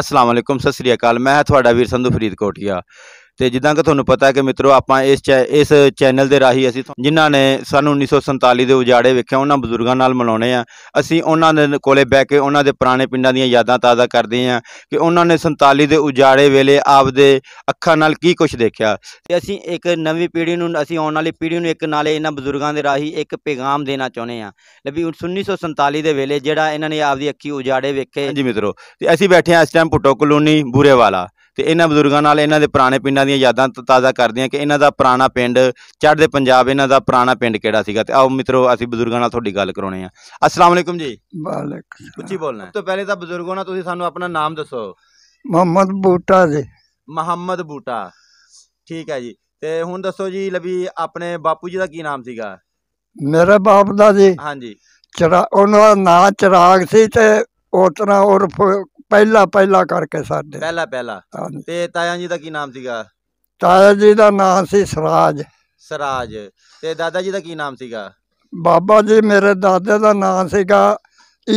ਅਸਲਾਮ ਵਾਲੇਕੁਮ ਸਤਿ ਸ੍ਰੀ ਅਕਾਲ ਮੈਂ ਤੁਹਾਡਾ ਵੀਰ ਸੰਧੂ ਫਰੀਦਕੋਟੀਆ ਤੇ ਜਿੱਦਾਂ ਕਿ ਤੁਹਾਨੂੰ ਪਤਾ ਹੈ ਕਿ ਮਿੱਤਰੋ ਆਪਾਂ ਇਸ ਇਸ ਚੈਨਲ ਦੇ ਰਾਹੀਂ ਅਸੀਂ ਜਿਨ੍ਹਾਂ ਨੇ ਸਾਨੂੰ 1947 ਦੇ ਉਜਾੜੇ ਵੇਖਿਆ ਉਹਨਾਂ ਬਜ਼ੁਰਗਾਂ ਨਾਲ ਮਨਾਉਣੇ ਆ ਅਸੀਂ ਉਹਨਾਂ ਦੇ ਕੋਲੇ ਬੈ ਕੇ ਉਹਨਾਂ ਦੇ ਪੁਰਾਣੇ ਪਿੰਡਾਂ ਦੀਆਂ ਯਾਦਾਂ ਤਾਜ਼ਾ ਕਰਦੇ ਆ ਕਿ ਉਹਨਾਂ ਨੇ 47 ਦੇ ਉਜਾੜੇ ਵੇਲੇ ਆਪਦੇ ਅੱਖਾਂ ਨਾਲ ਕੀ ਕੁਝ ਦੇਖਿਆ ਤੇ ਅਸੀਂ ਇੱਕ ਨਵੀਂ ਪੀੜ੍ਹੀ ਨੂੰ ਅਸੀਂ ਆਉਣ ਵਾਲੀ ਪੀੜ੍ਹੀ ਨੂੰ ਇੱਕ ਨਾਲੇ ਇਹਨਾਂ ਬਜ਼ੁਰਗਾਂ ਦੇ ਰਾਹੀਂ ਇੱਕ ਪੈਗਾਮ ਦੇਣਾ ਚਾਹੁੰਦੇ ਆ ਲਬੀ 1947 ਦੇ ਵੇਲੇ ਜਿਹੜਾ ਇਹਨਾਂ ਨੇ ਆਪਦੀ ਅੱਖੀ ਉਜਾੜੇ ਵੇਖੇ ਹਾਂਜੀ ਮਿੱਤਰੋ ਤੇ ਅਸੀਂ ਬੈਠੇ ਆ ਇਸ ਟਾਈਮ ਪੁੱਟੋ ਕਲੋਨੀ ਬੂਰੇ ਵਾਲਾ ਤੇ ਇਹਨਾਂ ਬਜ਼ੁਰਗਾਂ ਨਾਲ ਇਹਨਾਂ ਦੇ ਪੁਰਾਣੇ ਪਿੰਡਾਂ ਦੀਆਂ ਯਾਦਾਂ ਤਾਜ਼ਾ ਕਰਦੀਆਂ ਕਿ ਇਹਨਾਂ ਦਾ ਪੁਰਾਣਾ ਪਿੰਡ ਚੜ੍ਹਦੇ ਪੰਜਾਬ ਇਹਨਾਂ ਦਾ ਪੁਰਾਣਾ ਪਿੰਡ ਕਿਹੜਾ ਸੀਗਾ ਤੇ ਆਓ ਮਿੱਤਰੋ ਅਸੀਂ ਬਜ਼ੁਰਗਾਂ ਨਾਲ ਤੁਹਾਡੀ ਗੱਲ ਕਰਾਉਣੇ ਆ ਅਸਲਾਮ ਜੀ ਵਾਲੇਕੁਮ ਉੱਚੀ ਬੋਲਣਾ ਤੋਂ ਪਹਿਲੇ ਤਾਂ ਬਜ਼ੁਰਗੋ ਨਾਲ ਤੁਸੀਂ ਸਾਨੂੰ ਆਪਣਾ ਨਾਮ ਦੱਸੋ ਮੁਹੰਮਦ ਬੂਟਾ ਜੀ ਮੁਹੰਮਦ ਬੂਟਾ ਠੀਕ ਹੈ ਜੀ ਤੇ ਹੁਣ ਦੱਸੋ ਜੀ ਲਬੀ ਆਪਣੇ ਬਾਪੂ ਜੀ ਦਾ ਕੀ ਨਾਮ ਸੀਗਾ ਮੇਰੇ ਬਾਪ ਦਾ ਜੀ ਹਾਂਜੀ ਚਰਾ ਉਹਨਾਂ ਦਾ ਨਾਂ ਚਰਾਗ ਸੀ ਤੇ ਉਤਨਾ ਉਰਫ ਪਹਿਲਾ ਪਹਿਲਾ ਕਰਕੇ ਸਾਡੇ ਪਹਿਲਾ ਪਹਿਲਾ ਤੇ ਤਾਇਆ ਜੀ ਦਾ ਕੀ ਨਾਮ ਸੀਗਾ ਤਾਇਆ ਜੀ ਦਾ ਨਾਮ ਸੀ ਸਰਾਜ ਸਰਾਜ ਤੇ ਦਾਦਾ ਜੀ ਦਾ ਕੀ ਨਾਮ ਸੀਗਾ ਬਾਬਾ ਜੀ ਮੇਰੇ ਦਾਦੇ ਦਾ ਨਾਮ ਸੀਗਾ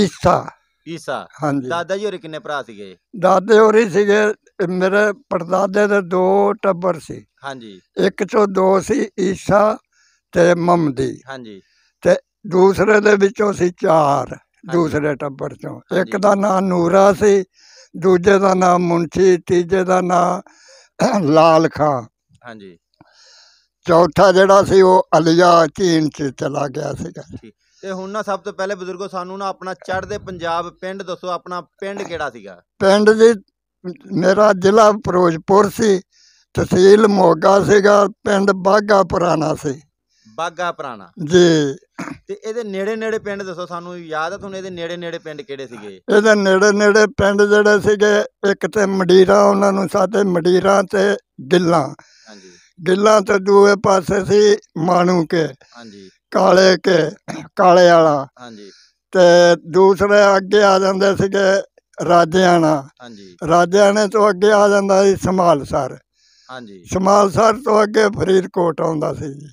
ਈਸਾ ਈਸਾ ਹਾਂਜੀ ਦਾਦਾ ਜੀ ਹੋਰੇ ਕਿੰਨੇ ਭਰਾ ਸੀਗੇ ਦਾਦੇ ਹੋਰੇ ਸੀਗੇ ਮੇਰੇ ਪੜਦਾਦੇ ਦੇ ਦੋ ਟੱਬਰ ਸੀ ਹਾਂਜੀ ਇੱਕ ਚੋਂ ਦੋ ਸੀ ਈਸਾ ਤੇ ਮਮਦੀ ਹਾਂਜੀ ਤੇ ਦੂਸਰੇ ਦੇ ਵਿੱਚੋਂ ਸੀ ਚਾਰ ਦੂਸਰੇ ਟੱਬਰ ਚੋਂ ਇੱਕ ਦਾ ਨਾਮ ਨੂਰਾ ਸੀ ਦੂਜੇ ਦਾ ਨਾਮ ਮੁੰਸ਼ੀ ਤੀਜੇ ਦਾ ਨਾਮ ਲਾਲ ਖਾਂ ਹਾਂਜੀ ਚੌਥਾ ਜਿਹੜਾ ਸੀ ਉਹ ਅਲਿਆ ਚੀਨ ਚ ਚਲਾ ਗਿਆ ਸੀਗਾ ਤੇ ਹੁਣ ਨਾ ਸਭ ਤੋਂ ਪਹਿਲੇ ਬਜ਼ੁਰਗੋ ਸਾਨੂੰ ਨਾ ਆਪਣਾ ਚੜ੍ਹਦੇ ਪੰਜਾਬ ਪਿੰਡ ਦੱਸੋ ਆਪਣਾ ਪਿੰਡ ਕਿਹੜਾ ਸੀਗਾ ਪਿੰਡ ਜੀ ਮੇਰਾ ਜ਼ਿਲ੍ਹਾ ਫਿਰੋਜ਼ਪੁਰ ਸੀ ਤਹਿਸੀਲ ਮੋਗਾ ਸੀਗਾ ਪਿੰਡ ਬਾਗਾ ਪੁਰਾਣਾ ਸੀ ਬਾਗਾ ਪ੍ਰਾਣਾ ਜੀ ਤੇ ਇਹਦੇ ਨੇੜੇ ਨੇੜੇ ਪਿੰਡ ਦੱਸੋ ਸਾਨੂੰ ਯਾਦ ਆ ਤੁਹਾਨੂੰ ਇਹਦੇ ਨੇੜੇ ਨੇੜੇ ਪਿੰਡ ਕਿਹੜੇ ਸੀਗੇ ਇਹਦੇ ਨੇੜੇ ਨੇੜੇ ਪਿੰਡ ਜਿਹੜੇ ਸੀਗੇ ਇੱਕ ਤੇ ਮਡੀਰਾ ਉਹਨਾਂ ਨੂੰ ਸਾਦੇ ਮਡੀਰਾ ਤੇ ਗਿੱਲਾ ਹਾਂਜੀ ਗਿੱਲਾ ਤੇ ਦੂਏ ਪਾਸੇ ਸੀ ਮਾਣੂ ਕੇ ਹਾਂਜੀ ਕਾਲੇ ਕੇ ਕਾਲੇ ਵਾਲਾ ਹਾਂਜੀ ਤੇ ਦੂਸਰੇ ਅੱਗੇ ਆ ਜਾਂਦੇ ਸੀਗੇ ਰਾਜਿਆਣਾ ਹਾਂਜੀ ਰਾਜਿਆਣੇ ਤੋਂ ਅੱਗੇ ਆ ਜਾਂਦਾ ਸੀ ਸਮਾਲਸਰ ਹਾਂਜੀ ਸਮਾਲਸਰ ਤੋਂ ਅੱਗੇ ਫਰੀਦਕੋਟ ਆਉਂਦਾ ਸੀ ਜੀ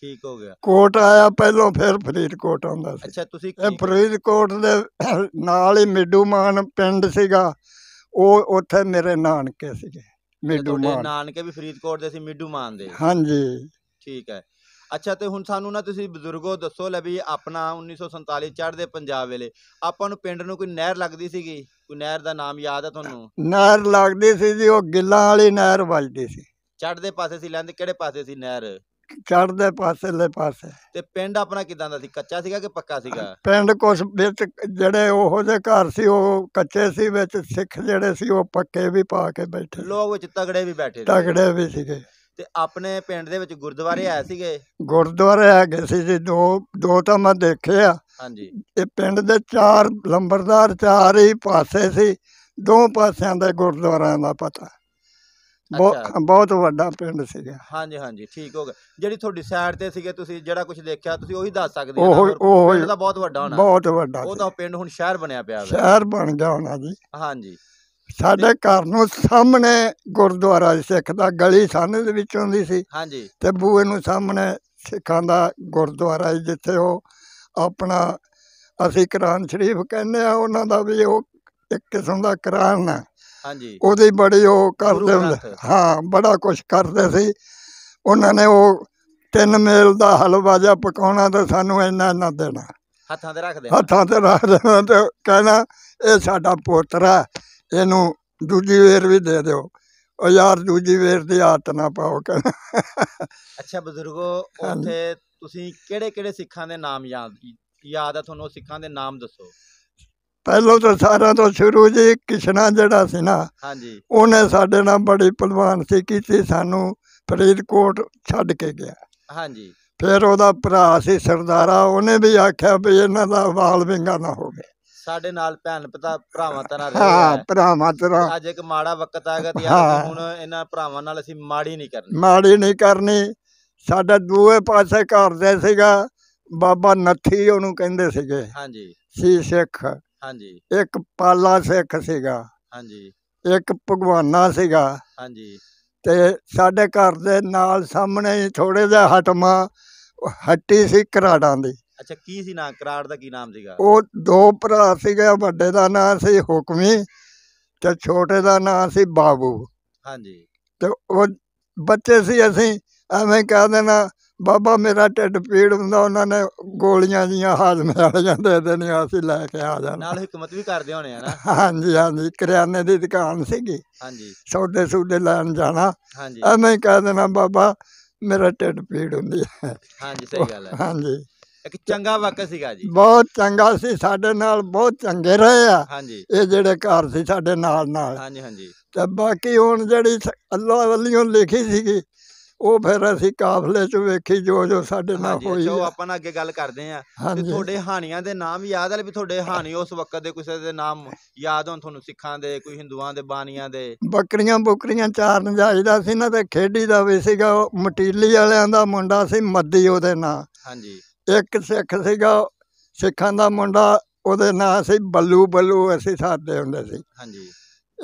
ਠੀਕ ਹੋ ਗਿਆ ਕੋਟ ਆਇਆ ਪਹਿਲਾਂ ਫਿਰ ਫਰੀਦਕੋਟ ਆਉਂਦਾ ਸੀ ਅੱਛਾ ਤੁਸੀਂ ਇਹ ਫਰੀਦਕੋਟ ਦੇ ਨਾਲ ਹੀ ਮਿੱਡੂ ਮਾਨ ਪਿੰਡ ਸੀਗਾ ਉਹ ਉੱਥੇ ਮੇਰੇ ਨਾਨਕੇ ਸੀਗੇ ਮਿੱਡੂ ਮਾਨ ਨਾਨਕੇ ਵੀ ਫਰੀਦਕੋਟ ਦੇ ਸੀ ਮਿੱਡੂ ਮਾਨ ਦੇ ਹਾਂਜੀ ਠੀਕ ਹੈ ਅੱਛਾ ਤੇ ਹੁਣ ਸਾਨੂੰ ਨਾ ਤੁਸੀਂ ਬਜ਼ੁਰਗੋ ਦੱਸੋ ਲੈ ਵੀ ਆਪਣਾ 1947 ਚੜ੍ਹਦੇ ਪੰਜਾਬ ਵੇਲੇ ਆਪਾਂ ਨੂੰ ਪਿੰਡ ਨੂੰ ਕੋਈ ਨਹਿਰ ਲੱਗਦੀ ਸੀਗੀ ਕੋਈ ਨਹਿਰ ਦਾ ਨਾਮ ਯਾਦ ਹੈ ਤੁਹਾਨੂੰ ਨਹਿਰ ਲੱਗਦੀ ਸੀ ਜੀ ਉਹ ਗਿੱਲਾਂ ਵਾਲੀ ਨਹਿਰ ਵੱਜਦੀ ਸੀ ਚੜ੍ਹਦੇ ਪਾਸੇ ਸੀ ਲੈਂਦੇ ਕਿਹੜੇ ਪਾਸੇ ਸੀ ਨਹਿਰ ਚੜਦੇ ਲੈ ਪਾਸੇ ਤੇ ਪਿੰਡ ਆਪਣਾ ਕਿਦਾਂ ਦਾ ਸੀ ਕੱਚਾ ਸੀਗਾ ਕਿ ਪੱਕਾ ਸੀਗਾ ਪਿੰਡ ਕੁਛ ਵਿੱਚ ਜਿਹੜੇ ਉਹੋ ਦੇ ਘਰ ਸੀ ਉਹ ਕੱਚੇ ਸੀ ਵਿੱਚ ਸਿੱਖ ਜਿਹੜੇ ਸੀ ਉਹ ਪੱਕੇ ਵੀ ਪਾ ਕੇ ਬੈਠੇ ਲੋਕ ਵਿੱਚ ਤਗੜੇ ਵੀ ਬੈਠੇ ਤਗੜੇ ਵੀ ਸੀਗੇ ਤੇ ਆਪਣੇ ਪਿੰਡ ਦੇ ਵਿੱਚ ਗੁਰਦੁਆਰੇ ਆਏ ਸੀਗੇ ਗੁਰਦੁਆਰੇ ਗਏ ਸੀ ਜੀ ਦੋ ਦੋ ਤਾਂ ਮੈਂ ਦੇਖੇ ਆ ਹਾਂਜੀ ਇਹ ਪਿੰਡ ਦੇ ਚਾਰ ਲੰਬਰਦਾਰ ਚਾਰ ਹੀ ਪਾਸੇ ਸੀ ਦੋ ਪਾਸਿਆਂ ਦੇ ਗੁਰਦੁਆਰਿਆਂ ਦਾ ਪਤਾ ਬਹੁਤ ਬਹੁਤ ਵੱਡਾ ਪਿੰਡ ਸੀਗਾ ਹਾਂਜੀ ਹਾਂਜੀ ਠੀਕ ਹੋ ਗਿਆ ਜਿਹੜੀ ਤੁਹਾਡੀ ਸਾਈਡ ਤੇ ਸੀਗੇ ਤੁਸੀਂ ਜਿਹੜਾ ਕੁਝ ਦੇਖਿਆ ਤੁਸੀਂ ਉਹੀ ਦੱਸ ਸਕਦੇ ਹੋ ਉਹ ਉਹ ਤਾਂ ਬਹੁਤ ਵੱਡਾ ਹੋਣਾ ਬਹੁਤ ਵੱਡਾ ਉਹ ਤਾਂ ਪਿੰਡ ਹੁਣ ਸ਼ਹਿਰ ਬਣਿਆ ਪਿਆ ਹੈ ਸ਼ਹਿਰ ਬਣ ਗਿਆ ਹੋਣਾ ਜੀ ਹਾਂਜੀ ਸਾਡੇ ਘਰ ਨੂੰ ਸਾਹਮਣੇ ਗੁਰਦੁਆਰਾ ਸਿੱਖ ਦਾ ਗਲੀ ਸਾਹਮਣੇ ਦੇ ਵਿੱਚ ਆਉਂਦੀ ਸੀ ਹਾਂਜੀ ਤੇ ਬੂਏ ਨੂੰ ਸਾਹਮਣੇ ਸਿੱਖਾਂ ਦਾ ਗੁਰਦੁਆਰਾ ਜਿੱਥੇ ਉਹ ਆਪਣਾ ਅਸੀਂ ਕੁਰਾਨ ਸ਼ਰੀਫ ਕਹਿੰਦੇ ਆ ਉਹਨਾਂ ਦਾ ਵੀ ਉਹ ਇੱਕ ਕਿਸਮ ਦਾ ਕੁਰਾਨ ਆ ਹਾਂਜੀ ਉਹਦੇ ਬੜੀ ਉਹ ਕਰਦੇ ਹੁੰਦੇ ਹਾਂ ਬੜਾ ਕੁਝ ਕਰਦੇ ਸੀ ਉਹਨਾਂ ਨੇ ਉਹ ਤਿੰਨ ਮੇਲ ਦਾ ਹਲਵਾ ਜਾ ਪਕਾਉਣਾ ਤੇ ਸਾਨੂੰ ਇੰਨਾ ਨਾ ਦੇਣਾ ਹੱਥਾਂ ਤੇ ਰੱਖ ਦੇਣਾ ਹੱਥਾਂ ਤੇ ਰੱਖ ਦੇਣਾ ਤੇ ਕਹਿਣਾ ਇਹ ਸਾਡਾ ਪੋਤਰਾ ਇਹਨੂੰ ਦੂਜੀ ਵੇਰ ਵੀ ਦੇ ਦਿਓ ਉਹ ਯਾਰ ਦੂਜੀ ਵੇਰ ਦੀ ਆਤ ਨਾ ਪਾਓ ਕਹਿੰਦਾ ਅੱਛਾ ਬਜ਼ੁਰਗੋ ਉੱਥੇ ਤੁਸੀਂ ਕਿਹੜੇ ਕਿਹੜੇ ਸਿੱਖਾਂ ਦੇ ਨਾਮ ਯਾਦ ਯਾਦ ਆ ਤੁਹਾਨੂੰ ਸਿੱਖਾਂ ਦੇ ਨਾਮ ਦੱਸੋ ਪਹਿਲਾਂ ਤਾਂ ਸਾਰਿਆਂ ਤੋਂ ਸ਼ੁਰੂ ਜੀ ਕਿਸ਼ਨਾ ਜਿਹੜਾ ਸੀ ਨਾ ਹਾਂਜੀ ਉਹਨੇ ਸਾਡੇ ਨਾਲ ਬੜੀ ਪਹਿਲਵਾਨ ਸੀ ਕੀਤੀ ਸਾਨੂੰ ਫਰੀਦਕੋਟ ਛੱਡ ਕੇ ਗਿਆ ਹਾਂਜੀ ਫਿਰ ਉਹਦਾ ਭਰਾ ਸੀ ਸਰਦਾਰਾ ਉਹਨੇ ਵੀ ਆਖਿਆ ਵੀ ਇਹਨਾਂ ਦਾ ਵਾਲ ਵਿੰਗਾ ਨਾ ਹੋਵੇ ਸਾਡੇ ਨਾਲ ਭੈਣ ਪਤਾ ਭਰਾਵਾਂ ਤਰ੍ਹਾਂ ਰਹੇ ਹਾਂ ਭਰਾਵਾਂ ਤਰ੍ਹਾਂ ਅੱਜ ਇੱਕ ਮਾੜਾ ਵਕਤ ਆ ਗਿਆ ਤੇ ਹੁਣ ਇਹਨਾਂ ਭਰਾਵਾਂ ਨਾਲ ਅਸੀਂ ਮਾੜੀ ਨਹੀਂ ਕਰਨੀ ਮਾੜੀ ਨਹੀਂ ਕਰਨੀ ਸਾਡਾ ਦੂਏ ਪਾਸੇ ਘਰ ਦੇ ਸੀਗਾ ਬਾਬਾ ਨੱਥੀ ਉਹਨੂੰ ਕਹਿੰਦੇ ਸੀਗੇ ਹਾਂਜੀ ਸੀ ਸਿੱਖ ਹਾਂਜੀ ਇੱਕ ਪਾਲਾ ਸਿੱਖ ਸੀਗਾ ਹਾਂਜੀ ਇੱਕ ਭਗਵਾਨਾ ਸੀਗਾ ਹਾਂਜੀ ਤੇ ਸਾਡੇ ਘਰ ਦੇ ਨਾਲ ਸਾਹਮਣੇ ਹੀ ਥੋੜੇ ਜਿਹਾ ਹਟਮਾ ਹੱਟੀ ਸੀ ਕਰਾੜਾਂ ਦੀ ਅੱਛਾ ਕੀ ਸੀ ਨਾਂ ਕਰਾੜ ਦਾ ਕੀ ਨਾਮ ਸੀਗਾ ਉਹ ਦੋ ਭਰਾ ਸੀਗੇ ਵੱਡੇ ਦਾ ਨਾਂ ਸੀ ਹੁਕਮੀ ਤੇ ਛੋਟੇ ਦਾ ਨਾਂ ਸੀ ਬਾਬੂ ਹਾਂਜੀ ਤੇ ਉਹ ਬੱਚੇ ਸੀ ਅਸੀਂ ਐਵੇਂ ਕਹਿੰਦੇ ਨਾ ਬਾਬਾ ਮੇਰਾ ਟੱਡ ਪੀੜ ਹੁੰਦਾ ਉਹਨਾਂ ਨੇ ਗੋਲੀਆਂ ਜੀਆਂ ਹਾਜ਼ਮੇ ਵਾਲੀਆਂ ਦੇ ਦੇਣੀਆਂ ਆਸੀ ਲੈ ਕੇ ਆ ਜਾਂਦਾ ਨਾਲ ਹਕਮਤ ਵੀ ਕਰਦੇ ਹੋਣੇ ਆ ਨਾ ਹਾਂਜੀ ਹਾਂਜੀ ਕਰਿਆਨੇ ਦੀ ਦੁਕਾਨ ਸੀਗੀ ਹਾਂਜੀ ਸੌਦੇ ਸੋਡੇ ਲੈਣ ਜਾਣਾ ਹਾਂਜੀ ਐਵੇਂ ਹੀ ਕਹਿ ਦੇਣਾ ਬਾਬਾ ਮੇਰਾ ਟੱਡ ਪੀੜ ਹੁੰਦੀ ਹੈ ਹਾਂਜੀ ਸਹੀ ਗੱਲ ਹੈ ਹਾਂਜੀ ਇੱਕ ਚੰਗਾ ਵਕਤ ਸੀਗਾ ਜੀ ਬਹੁਤ ਚੰਗਾ ਸੀ ਸਾਡੇ ਨਾਲ ਬਹੁਤ ਚੰਗੇ ਰਹੇ ਆ ਹਾਂਜੀ ਇਹ ਜਿਹੜੇ ਘਰ ਸੀ ਸਾਡੇ ਨਾਲ ਨਾਲ ਹਾਂਜੀ ਹਾਂਜੀ ਤੇ ਬਾਕੀ ਹੁਣ ਜਿਹੜੀ ਅੱਲਾ ਵੱਲੋਂ ਲਿਖੀ ਸੀਗੀ ਉਹ ਫਿਰ ਅਸੀਂ ਕਾਫਲੇ 'ਚ ਵੇਖੀ ਜੋ ਜੋ ਸਾਡੇ ਨਾਲ ਹੋਈ ਜੋ ਆਪਾਂ ਅੱਗੇ ਗੱਲ ਕਰਦੇ ਆ ਤੇ ਤੁਹਾਡੇ ਹਾਨੀਆਂ ਦੇ ਨਾਮ ਯਾਦ ਆ ਵੀ ਤੁਹਾਡੇ ਹਾਨੀ ਉਸ ਵਕਤ ਦੇ ਕਿਸੇ ਦੇ ਨਾਮ ਯਾਦ ਹੋਣ ਤੁਹਾਨੂੰ ਸਿੱਖਾਂ ਦੇ ਕੋਈ ਹਿੰਦੂਆਂ ਦੇ ਬਾਨੀਆਂ ਦੇ ਬੱਕਰੀਆਂ ਬੁਕਰੀਆਂ ਚਾਰਨ ਜਾਇਦਾ ਸੀ ਨਾ ਤੇ ਖੇਡੀ ਦਾ ਵੀ ਸੀਗਾ ਉਹ ਮਟੀਲੀ ਵਾਲਿਆਂ ਦਾ ਮੁੰਡਾ ਸੀ ਮੱਦੀ ਉਹਦੇ ਨਾਂ ਹਾਂਜੀ ਇੱਕ ਸਿੱਖ ਸੀਗਾ ਸਿੱਖਾਂ ਦਾ ਮੁੰਡਾ ਉਹਦੇ ਨਾਂ ਸੀ ਬੱਲੂ ਬੱਲੂ ਅਸੀਂ ਸਾਦੇ ਹੁੰਦੇ ਸੀ ਹਾਂਜੀ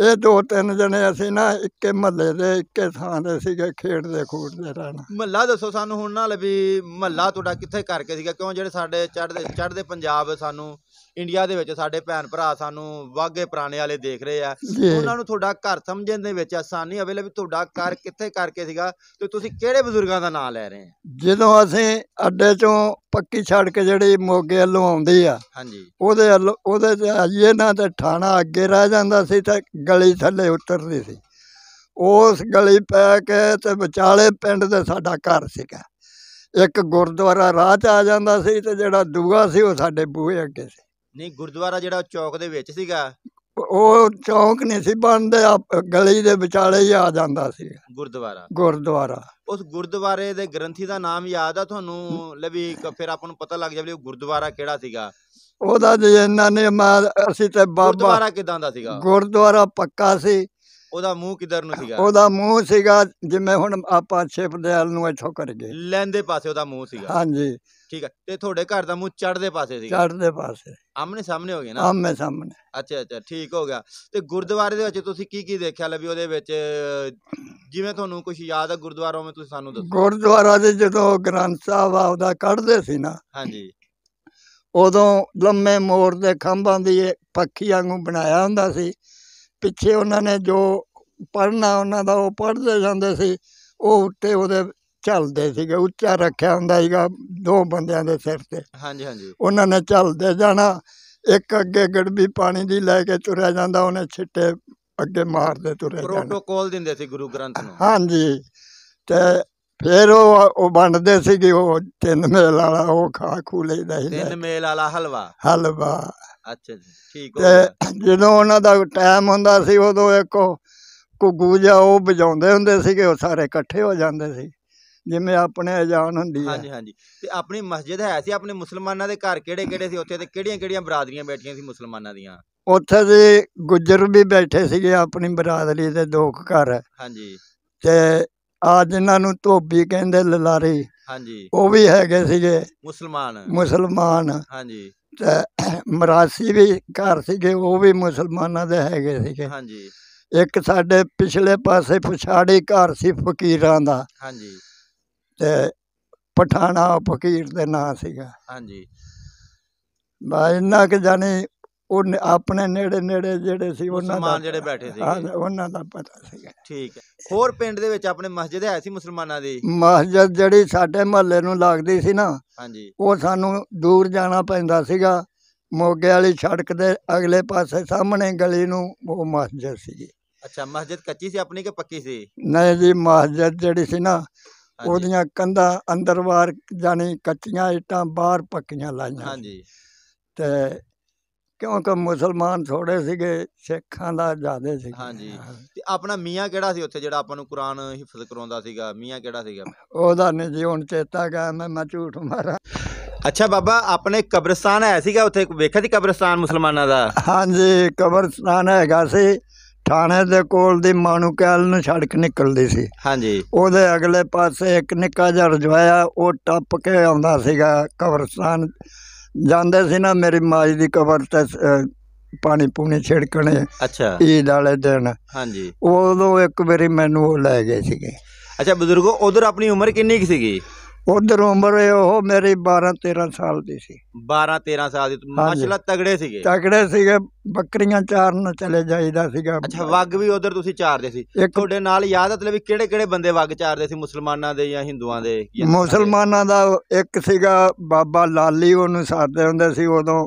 ਇਹ ਦੋ ਤਿੰਨ ਜਣੇ ਅਸੀਂ ਨਾ ਇੱਕੇ ਮਹੱਲੇ ਦੇ ਇੱਕੇ ਥਾਂ ਦੇ ਸੀਗੇ ਖੇਡਦੇ ਖੂਡਦੇ ਰਹਿਣਾ ਮਹੱਲਾ ਦੱਸੋ ਸਾਨੂੰ ਹੁਣ ਨਾਲ ਵੀ ਮਹੱਲਾ ਤੁਹਾਡਾ ਕਿੱਥੇ ਕਰਕੇ ਸੀਗਾ ਕਿਉਂ ਜਿਹੜੇ ਸਾਡੇ ਚੜਦੇ ਚੜਦੇ ਪੰਜਾਬ ਸਾਨੂੰ ਇੰਡੀਆ ਦੇ ਵਿੱਚ ਸਾਡੇ ਭੈਣ ਭਰਾ ਸਾਨੂੰ ਵਾਗੇ ਪੁਰਾਣੇ ਵਾਲੇ ਦੇਖ ਰਹੇ ਆ ਉਹਨਾਂ ਨੂੰ ਤੁਹਾਡਾ ਘਰ ਸਮਝਣ ਦੇ ਵਿੱਚ ਆਸਾਨੀ ਹੋਵੇ ਲੈ ਵੀ ਤੁਹਾਡਾ ਘਰ ਕਿੱਥੇ ਕਰਕੇ ਸੀਗਾ ਤੇ ਤੁਸੀਂ ਕਿਹੜੇ ਬਜ਼ੁਰਗਾਂ ਦਾ ਨਾਮ ਲੈ ਰਹੇ ਆ ਜਦੋਂ ਅਸੀਂ ਅੱਡੇ ਚੋਂ ਪੱਕੀ ਕੇ ਜਿਹੜੀ ਮੋਗੇ ਵੱਲੋਂ ਆਉਂਦੀ ਆ ਹਾਂਜੀ ਉਹਦੇ ਉਹਦੇ ਤੇ ਆਈਏ ਨਾ ਤੇ ਥਾਣਾ ਅੱਗੇ ਰਹਿ ਜਾਂਦਾ ਸੀ ਤੇ ਗਲੀ ਥੱਲੇ ਉਤਰਦੀ ਸੀ ਉਸ ਗਲੀ ਪੈ ਕੇ ਤੇ ਵਿਚਾਲੇ ਪਿੰਡ ਦੇ ਸਾਡਾ ਘਰ ਸੀਗਾ ਇੱਕ ਗੁਰਦੁਆਰਾ ਰਾਹ 'ਚ ਆ ਜਾਂਦਾ ਸੀ ਤੇ ਜਿਹੜਾ ਦੂਗਾ ਸੀ ਉਹ ਸਾਡੇ ਬੂਹੇ ਅੱਗੇ ਸੀ ਨਹੀਂ ਗੁਰਦੁਆਰਾ ਜਿਹੜਾ ਚੌਕ ਦੇ ਵਿੱਚ ਸੀਗਾ ਉਹ ਚੌਂਕ ਨਹੀਂ ਸੀ ਬਣਦੇ ਗਲੀ ਦੇ ਵਿਚਾਲੇ ਹੀ ਆ ਜਾਂਦਾ ਸੀ ਗੁਰਦੁਆਰਾ ਗੁਰਦੁਆਰਾ ਉਸ ਗੁਰਦੁਆਰੇ ਦੇ ਗ੍ਰੰਥੀ ਦਾ ਨਾਮ ਯਾਦ ਆ ਤੁਹਾਨੂੰ ਲਵੀ ਫਿਰ ਆਪਾਂ ਨੂੰ ਪਤਾ ਲੱਗ ਜਾਵੇ ਉਹ ਗੁਰਦੁਆਰਾ ਕਿਹੜਾ ਸੀਗਾ ਉਹਦਾ ਜਨਾ ਨੇ ਮੈਂ ਅਸੀਂ ਤੇ ਬਾਬਾ ਗੁਰਦੁਆਰਾ ਕਿਦਾਂ ਦਾ ਸੀਗਾ ਗੁਰਦੁਆਰਾ ਪੱਕਾ ਸੀ ਉਹਦਾ ਮੂੰਹ ਕਿਧਰ ਨੂੰ ਸੀਗਾ ਉਹਦਾ ਮੂੰਹ ਸੀਗਾ ਜਿਵੇਂ ਹੁਣ ਆਪਾਂ ਛਿਪਦਿਆਲ ਨੂੰ ਇੱਥੋਂ ਕਰ ਗਏ ਲੈਂਦੇ ਪਾਸੇ ਉਹਦਾ ਮੂੰਹ ਸੀਗਾ ਹਾਂਜੀ ਠੀਕ ਹੈ ਤੇ ਤੁਹਾਡੇ ਘਰ ਦਾ ਮੂੰਹ ਚੜ੍ਹਦੇ ਪਾਸੇ ਸੀਗਾ ਚੜ੍ਹਦੇ ਪਾਸੇ ਆਮਨੇ ਸਾਹਮਣੇ ਹੋ ਗਿਆ ਨਾ ਆਮਨੇ ਸਾਹਮਣੇ ਅੱਛਾ ਅੱਛਾ ਠੀਕ ਹੋ ਗਿਆ ਤੇ ਗੁਰਦੁਆਰੇ ਦੇ ਵਿੱਚ ਤੁਸੀਂ ਕੀ ਕੀ ਦੇਖਿਆ ਲਵੀ ਉਹਦੇ ਵਿੱਚ ਜਿਵੇਂ ਤੁਹਾਨੂੰ ਕੁਝ ਯਾਦ ਹੈ ਗੁਰਦੁਆਰਾ ਵਿੱਚ ਤੁਸੀਂ ਸਾਨੂੰ ਦੱਸੋ ਗੁਰਦੁਆਰਾ ਦੇ ਜਦੋਂ ਗ੍ਰੰਥ ਸਾਹਿਬ ਆਉਦਾ ਕੱਢਦੇ ਸੀ ਨਾ ਹਾਂਜੀ ਉਦੋਂ ਲੰਮੇ ਮੋਰ ਦੇ ਖੰਭਾਂ ਦੀ ਪੱਖੀ ਵਾਂਗੂ ਬਣਾਇਆ ਹੁੰਦਾ ਸੀ ਪਿੱਛੇ ਉਹਨਾਂ ਨੇ ਜੋ ਪੜਨਾ ਉਹਨਾਂ ਦਾ ਉਹ ਪੜਦੇ ਜਾਂਦੇ ਸੀ ਉਹ ਉੱਤੇ ਉਹਦੇ ਚੱਲਦੇ ਸੀਗੇ ਉੱਚਾ ਰੱਖਿਆ ਹੁੰਦਾ ਸੀਗਾ ਦੋ ਬੰਦਿਆਂ ਦੇ ਸਿਰ ਤੇ ਹਾਂਜੀ ਹਾਂਜੀ ਉਹਨਾਂ ਨੇ ਚੱਲਦੇ ਜਾਣਾ ਇੱਕ ਅੱਗੇ ਗੜਬੀ ਪਾਣੀ ਦੀ ਲੈ ਕੇ ਤੁਰਿਆ ਜਾਂਦਾ ਉਹਨੇ ਛਿੱਟੇ ਅੱਗੇ ਮਾਰਦੇ ਤੁਰਿਆ ਜਾਂਦਾ ਪ੍ਰੋਟੋਕੋਲ ਦਿੰਦੇ ਸੀ ਗੁਰੂ ਗ੍ਰੰਥ ਨੂੰ ਹਾਂਜੀ ਤੇ ਫਿਰ ਉਹ ਉਹ ਬਣਦੇ ਸੀਗੇ ਉਹ ਤਿੰਨ ਮੇਲ ਵਾਲਾ ਉਹ ਖਾ ਖੂ ਲੈਦਾ ਸੀ ਤਿੰਨ ਮੇਲ ਵਾਲਾ ਹਲਵਾ ਹਲਵਾ ਅੱਛਾ ਜੀ ਠੀਕ ਹੋ ਜਦੋਂ ਉਹਨਾਂ ਦਾ ਟਾਈਮ ਹੁੰਦਾ ਸੀ ਉਦੋਂ ਇੱਕ ਘੁੱਗੂ ਜਾ ਉਹ ਵਜਾਉਂਦੇ ਹੁੰਦੇ ਸੀਗੇ ਉਹ ਸਾਰੇ ਇਕੱਠੇ ਹੋ ਜਾਂਦੇ ਸੀ ਜਿਵੇਂ ਆਪਣੇ ਅਜਾਨ ਹੁੰਦੀ ਹੈ ਹਾਂਜੀ ਹਾਂਜੀ ਤੇ ਆਪਣੀ ਮਸਜਿਦ ਹੈ ਸੀ ਆਪਣੇ ਮੁਸਲਮਾਨਾਂ ਦੇ ਘਰ ਕਿਹੜੇ ਕਿਹੜੇ ਸੀ ਉੱਥੇ ਤੇ ਕਿਹੜੀਆਂ ਕਿਹੜੀਆਂ ਬਰਾਦਰੀਆਂ ਬੈਠੀਆਂ ਸੀ ਮੁਸਲਮਾਨਾਂ ਦੀਆਂ ਉੱਥੇ ਦੇ ਗੁੱਜਰ ਵੀ ਬੈਠੇ ਸੀਗੇ ਆਪਣੀ ਬਰਾਦਰੀ ਦੇ ਦੋ ਘਰ ਹਾਂਜੀ ਤੇ ਆ ਜਿਨ੍ਹਾਂ ਨੂੰ ਧੋਬੀ ਕਹਿੰਦੇ ਲਲਾਰੇ ਹਾਂਜੀ ਉਹ ਵੀ ਹੈਗੇ ਸੀਗੇ ਮੁਸਲਮਾਨ ਮੁਸਲਮਾਨ ਹਾਂਜੀ ਤੇ ਮਰਾਸੀ ਵੀ ਘਰ ਸੀਗੇ ਉਹ ਵੀ ਮੁਸਲਮਾਨਾਂ ਦੇ ਹੈਗੇ ਸੀਗੇ ਹਾਂਜੀ ਇੱਕ ਸਾਡੇ ਪਿਛਲੇ ਪਾਸੇ ਪਛਾੜੀ ਘਰ ਸੀ ਫਕੀਰਾਂ ਦਾ ਹਾਂਜੀ ਤੇ ਪਠਾਣਾ ਫਕੀਰ ਦੇ ਨਾਂ ਸੀਗਾ ਹਾਂਜੀ ਬਾ ਇੰਨਾ ਕਿ ਜਾਣੀ ਉਹ ਆਪਣੇ ਨੇੜੇ ਨੇੜੇ ਜਿਹੜੇ ਸੀ ਉਹਨਾਂ ਦਾ ਮੁਸਲਮਾਨ ਜਿਹੜੇ ਬੈਠੇ ਸੀ ਉਹਨਾਂ ਦਾ ਪਤਾ ਸੀਗਾ ਠੀਕ ਹੈ ਹੋਰ ਪਿੰਡ ਦੇ ਵਿੱਚ ਆਪਣੇ ਮਸਜਿਦ ਹੈ ਸੀ ਮੁਸਲਮਾਨਾਂ ਦੀ ਮਸਜਿਦ ਜਿਹੜੀ ਸਾਡੇ ਮਹੱਲੇ ਨੂੰ ਲੱਗਦੀ ਸੀ ਨਾ ਹਾਂਜੀ ਉਹ ਸਾਨੂੰ ਦੂਰ ਜਾਣਾ ਪੈਂਦਾ ਸੀਗਾ ਮੋਗੇ ਵਾਲੀ ਸੜਕ ਦੇ ਅਗਲੇ ਪਾਸੇ ਸਾਹਮਣੇ ਗਲੀ ਨੂੰ ਉਹ ਮਸਜਿਦ ਸੀ ਅੱਛਾ ਮਸਜਿਦ ਕੱਚੀ ਸੀ ਆਪਣੀ ਕਿ ਪੱਕੀ ਸੀ ਨਹੀਂ ਜੀ ਮਸਜਿਦ ਜਿਹੜੀ ਸੀ ਨਾ ਉਹਦੀਆਂ ਕੰਧਾਂ ਅੰਦਰ ਬਾਹਰ ਜਾਣੀ ਕੱਚੀਆਂ ਇੱਟਾਂ ਬਾਹਰ ਪੱਕੀਆਂ ਲਾਈਆਂ ਹਾਂਜੀ ਤੇ ਕਿਉਂਕਿ ਮੁਸਲਮਾਨ ਥੋੜੇ ਸੀਗੇ ਸਿੱਖਾਂ ਦਾ ਜ਼ਿਆਦੇ ਸੀ ਹਾਂਜੀ ਤੇ ਆਪਣਾ ਮੀਆਂ ਕਿਹੜਾ ਸੀ ਉੱਥੇ ਜਿਹੜਾ ਆਪਾਂ ਨੂੰ ਕੁਰਾਨ ਹਿਫਜ਼ ਕਰਾਉਂਦਾ ਸੀਗਾ ਮੀਆਂ ਕਿਹੜਾ ਸੀਗਾ ਉਹਦਾ ਨਹੀਂ ਜੀ ਹੁਣ ਚੇਤਾ ਗਿਆ ਮੈਂ ਮੈਂ ਝੂਠ ਮਾਰਾਂ ਅੱਛਾ ਬਾਬਾ ਆਪਣੇ ਕਬਰਸਤਾਨ ਹੈ ਸੀਗਾ ਉੱਥੇ ਵੇਖਿਆ ਸੀ ਕਬਰਸਤਾਨ ਮੁਸਲਮਾਨਾਂ ਦਾ ਹਾਂਜੀ ਕਬਰਸਤਾਨ ਹੈਗਾ ਸੀ ਥਾਣੇ ਦੇ ਕੋਲ ਦੀ ਮਾਨੂ ਕੈਲ ਨੂੰ ਸੜਕ ਨਿਕਲਦੀ ਸੀ ਹਾਂਜੀ ਉਹਦੇ ਅਗਲੇ ਪਾਸੇ ਇੱਕ ਨਿੱਕਾ ਜਿਹਾ ਰਜਵਾਇਆ ਉਹ ਟੱਪ ਕੇ ਆਉਂਦਾ ਸੀਗਾ ਕਬਰਸਤਾਨ ਜਾਂਦੇ ਸੀ ਨਾ ਮੇਰੀ ਮਾਂ ਜੀ ਦੀ ਕਬਰ ਤੇ ਪਾਣੀ ਪੂਣੀ ਛਿੜਕਣੇ ਅੱਛਾ ਈਦ ਵਾਲੇ ਦਿਨ ਹਾਂਜੀ ਉਦੋਂ ਇੱਕ ਵਾਰੀ ਮੈਨੂੰ ਉਹ ਲੈ ਗਏ ਸੀਗੇ ਅੱਛਾ ਬਜ਼ੁਰਗੋ ਉਧਰ ਆਪਣੀ ਉਮਰ ਕਿੰਨੀ ਸੀਗੀ ਉਧਰ ਉਮਰ ਉਹ ਮੇਰੀ 12 13 ਸਾਲ ਦੀ ਸੀ 12 13 ਸਾਲ ਦੀ ਮਾਸ਼ਾਅੱਲਾ ਤਗੜੇ ਸੀਗੇ ਤਗੜੇ ਸੀਗੇ ਬੱਕਰੀਆਂ ਚਾਰਨ ਚਲੇ ਜਾਈਦਾ ਸੀਗਾ ਅੱਛਾ ਵਗ ਵੀ ਉਧਰ ਤੁਸੀਂ ਚਾਰਦੇ ਸੀ ਤੁਹਾਡੇ ਨਾਲ ਯਾਦ ਹੈ ਵੀ ਕਿਹੜੇ ਕਿਹੜੇ ਬੰਦੇ ਵਗ ਚਾਰਦੇ ਸੀ ਮੁਸਲਮਾਨਾਂ ਦੇ ਜਾਂ ਹਿੰਦੂਆਂ ਦੇ ਮੁਸਲਮਾਨਾਂ ਦਾ ਇੱਕ ਸੀਗਾ ਬਾਬਾ ਲਾਲੀ ਉਹਨੂੰ ਸਾਦੇ ਹੁੰਦੇ ਸੀ ਉਦੋਂ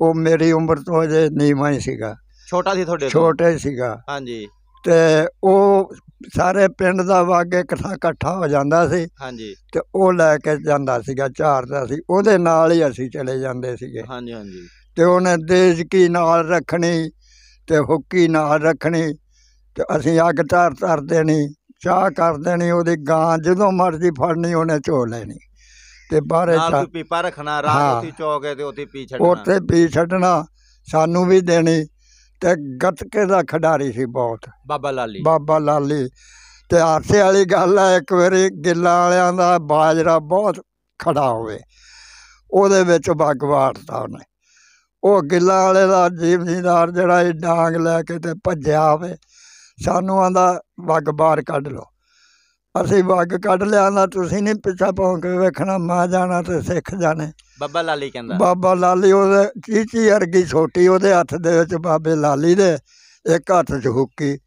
ਉਹ ਮੇਰੀ ਉਮਰ ਤੋਂ ਅਜੇ ਨੀਵਾਂ ਹੀ ਸੀਗਾ ਛੋਟਾ ਸੀ ਤੁਹਾਡੇ ਤੋਂ ਛੋਟਾ ਹੀ ਸੀਗਾ ਹਾਂਜੀ ਤੇ ਉਹ ਸਾਰੇ ਪਿੰਡ ਦਾ ਵਾਗੇ ਇਕੱਠਾ ਇਕੱਠਾ ਹੋ ਜਾਂਦਾ ਸੀ ਹਾਂਜੀ ਤੇ ਉਹ ਲੈ ਕੇ ਜਾਂਦਾ ਸੀਗਾ ਝਾਰਦਾ ਸੀ ਉਹਦੇ ਨਾਲ ਹੀ ਅਸੀਂ ਚਲੇ ਜਾਂਦੇ ਸੀਗੇ ਹਾਂਜੀ ਹਾਂਜੀ ਤੇ ਉਹਨੇ ਦੇਜਕੀ ਨਾਲ ਰੱਖਣੀ ਤੇ ਹੁੱਕੀ ਨਾਲ ਰੱਖਣੀ ਤੇ ਅਸੀਂ ਅੱਗ ਧਰ ਧਰ ਦੇਣੀ ਚਾਹ ਕਰ ਦੇਣੀ ਉਹਦੀ ਗਾਂ ਜਦੋਂ ਮਰਜ਼ੀ ਫੜਨੀ ਉਹਨੇ ਝੋ ਲੈਣੀ ਤੇ ਬਾਹਰੇ ਨਾਲ ਪੀਪਾ ਰੱਖਣਾ ਰਾਤ ਉੱਥੇ ਚੌਕੇ ਤੇ ਉੱਥੇ ਪੀ ਛੱਡਣਾ ਉੱਥੇ ਪੀ ਛੱਡਣਾ ਸਾਨੂੰ ਵੀ ਦੇਣੀ ਤੇ ਗੱਤਕੇ ਦਾ ਖਿਡਾਰੀ ਸੀ ਬਹੁਤ ਬਾਬਾ ਲਾਲੀ ਬਾਬਾ ਲਾਲੀ ਤੇ ਆਸੇ ਵਾਲੀ ਗੱਲ ਆ ਇੱਕ ਵਾਰੀ ਗਿੱਲਾ ਵਾਲਿਆਂ ਦਾ ਬਾਜਰਾ ਬਹੁਤ ਖੜਾ ਹੋਵੇ ਉਹਦੇ ਵਿੱਚ ਬੱਗ ਵਾੜਤਾ ਉਹਨੇ ਉਹ ਗਿੱਲਾ ਵਾਲੇ ਦਾ ਜੀਵਨੀਦਾਰ ਜਿਹੜਾ ਇਹ ਡਾਂਗ ਲੈ ਕੇ ਤੇ ਭੱਜਿਆ ਹੋਵੇ ਸਾਨੂੰ ਆਂਦਾ ਬੱਗ ਕੱਢ ਲੋ ਅਸੀਂ ਵਗ ਕੱਢ ਲਿਆ ਨਾ ਤੁਸੀਂ ਨਹੀਂ ਪਿੱਛਾ ਭੌਂ ਕੇ ਵੇਖਣਾ ਮਾ ਜਾਣਾ ਤੇ ਸਿੱਖ ਜਾਣੇ ਬੱਬਾ ਲਾਲੀ ਕਹਿੰਦਾ ਬਾਬਾ ਲਾਲੀ ਉਹਦੇ ਚੀਚੀ ਅਰਗੀ ਛੋਟੀ ਉਹਦੇ ਹੱਥ ਦੇ ਵਿੱਚ ਬਾਬੇ ਲਾਲੀ ਦੇ ਇੱਕ ਹੱਥ 'ਚ ਹੁੱਕੀ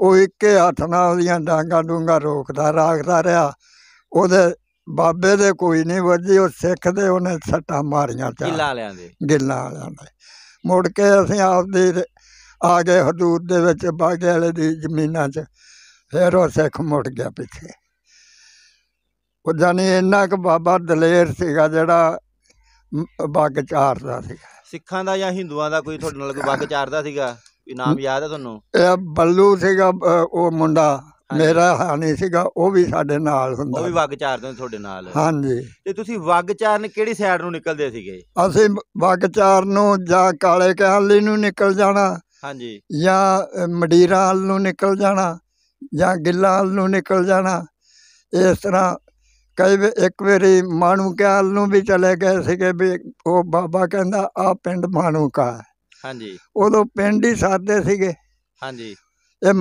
ਉਹ ਇੱਕੇ ਹੱਥ ਨਾਲ ਉਹਦੀਆਂ ਡਾਂਗਾ ਡੂੰਗਾ ਰੋਕਦਾ ਰਾਖਦਾ ਰਿਹਾ ਉਹਦੇ ਬਾਬੇ ਦੇ ਕੋਈ ਨਹੀਂ ਵੱਜੀ ਉਹ ਸਿੱਖ ਦੇ ਉਹਨੇ ਸੱਟਾ ਮਾਰੀਆਂ ਚਾ ਗਿੱਲਾ ਦੇ ਗਿੱਲਾ ਵਾਲਿਆਂ ਦੇ ਮੁੜ ਕੇ ਅਸੀਂ ਆਪਦੇ ਆ ਗਏ ਹਦੂਦ ਦੇ ਵਿੱਚ ਬਾਗੇ ਵਾਲੇ ਦੀ ਜ਼ਮੀਨਾਂ 'ਚ ਫਿਰ ਉਹ ਸਿੱਖ ਮੁੜ ਗਿਆ ਪਿੱਛੇ ਉਹ ਜਾਨੀ ਇੰਨਾ ਕਿ ਬਾਬਾ ਦਲੇਰ ਸੀਗਾ ਜਿਹੜਾ ਬਾਗ ਚਾਰਦਾ ਸੀਗਾ ਸਿੱਖਾਂ ਦਾ ਜਾਂ ਹਿੰਦੂਆਂ ਦਾ ਕੋਈ ਤੁਹਾਡੇ ਨਾਲ ਕੋਈ ਬਾਗ ਚਾਰਦਾ ਸੀਗਾ ਵੀ ਨਾਮ ਯਾਦ ਹੈ ਤੁਹਾਨੂੰ ਇਹ ਬੱਲੂ ਸੀਗਾ ਉਹ ਮੁੰਡਾ ਮੇਰਾ ਹਾਨੀ ਸੀਗਾ ਉਹ ਵੀ ਸਾਡੇ ਨਾਲ ਹੁੰਦਾ ਉਹ ਵੀ ਵਗ ਚਾਰਦੇ ਤੁਹਾਡੇ ਨਾਲ ਹਾਂਜੀ ਤੇ ਤੁਸੀਂ ਵਗ ਚਾਰਨ ਕਿਹੜੀ ਸਾਈਡ ਨੂੰ ਨਿਕਲਦੇ ਸੀਗੇ ਅਸੀਂ ਵਗ ਚਾਰਨ ਨੂੰ ਜਾਂ ਕਾਲੇ ਕਹਾਲੀ ਨੂੰ ਨਿਕਲ ਜਾਣਾ ਹਾਂਜੀ ਜਾਂ ਮਡੀਰਾ ਵੱਲ ਨੂੰ ਨਿਕਲ ਜਾਣਾ ਜਾਂ ਗਿੱਲਾਂ ਨੂੰ ਨਿਕਲ ਜਾਣਾ ਇਸ ਤਰ੍ਹਾਂ ਕਈ ਵੇ ਇੱਕ ਵਾਰੀ ਮਾਨੂ ਕਾਲ ਨੂੰ ਵੀ ਚਲੇ ਗਏ ਸੀਗੇ ਵੀ ਉਹ ਬਾਬਾ ਕਹਿੰਦਾ ਆ ਪਿੰਡ ਮਾਨੂ ਕਾ ਹਾਂਜੀ ਉਦੋਂ ਪਿੰਡ ਹੀ ਸਾਦੇ ਸੀਗੇ ਹਾਂਜੀ ਇਹ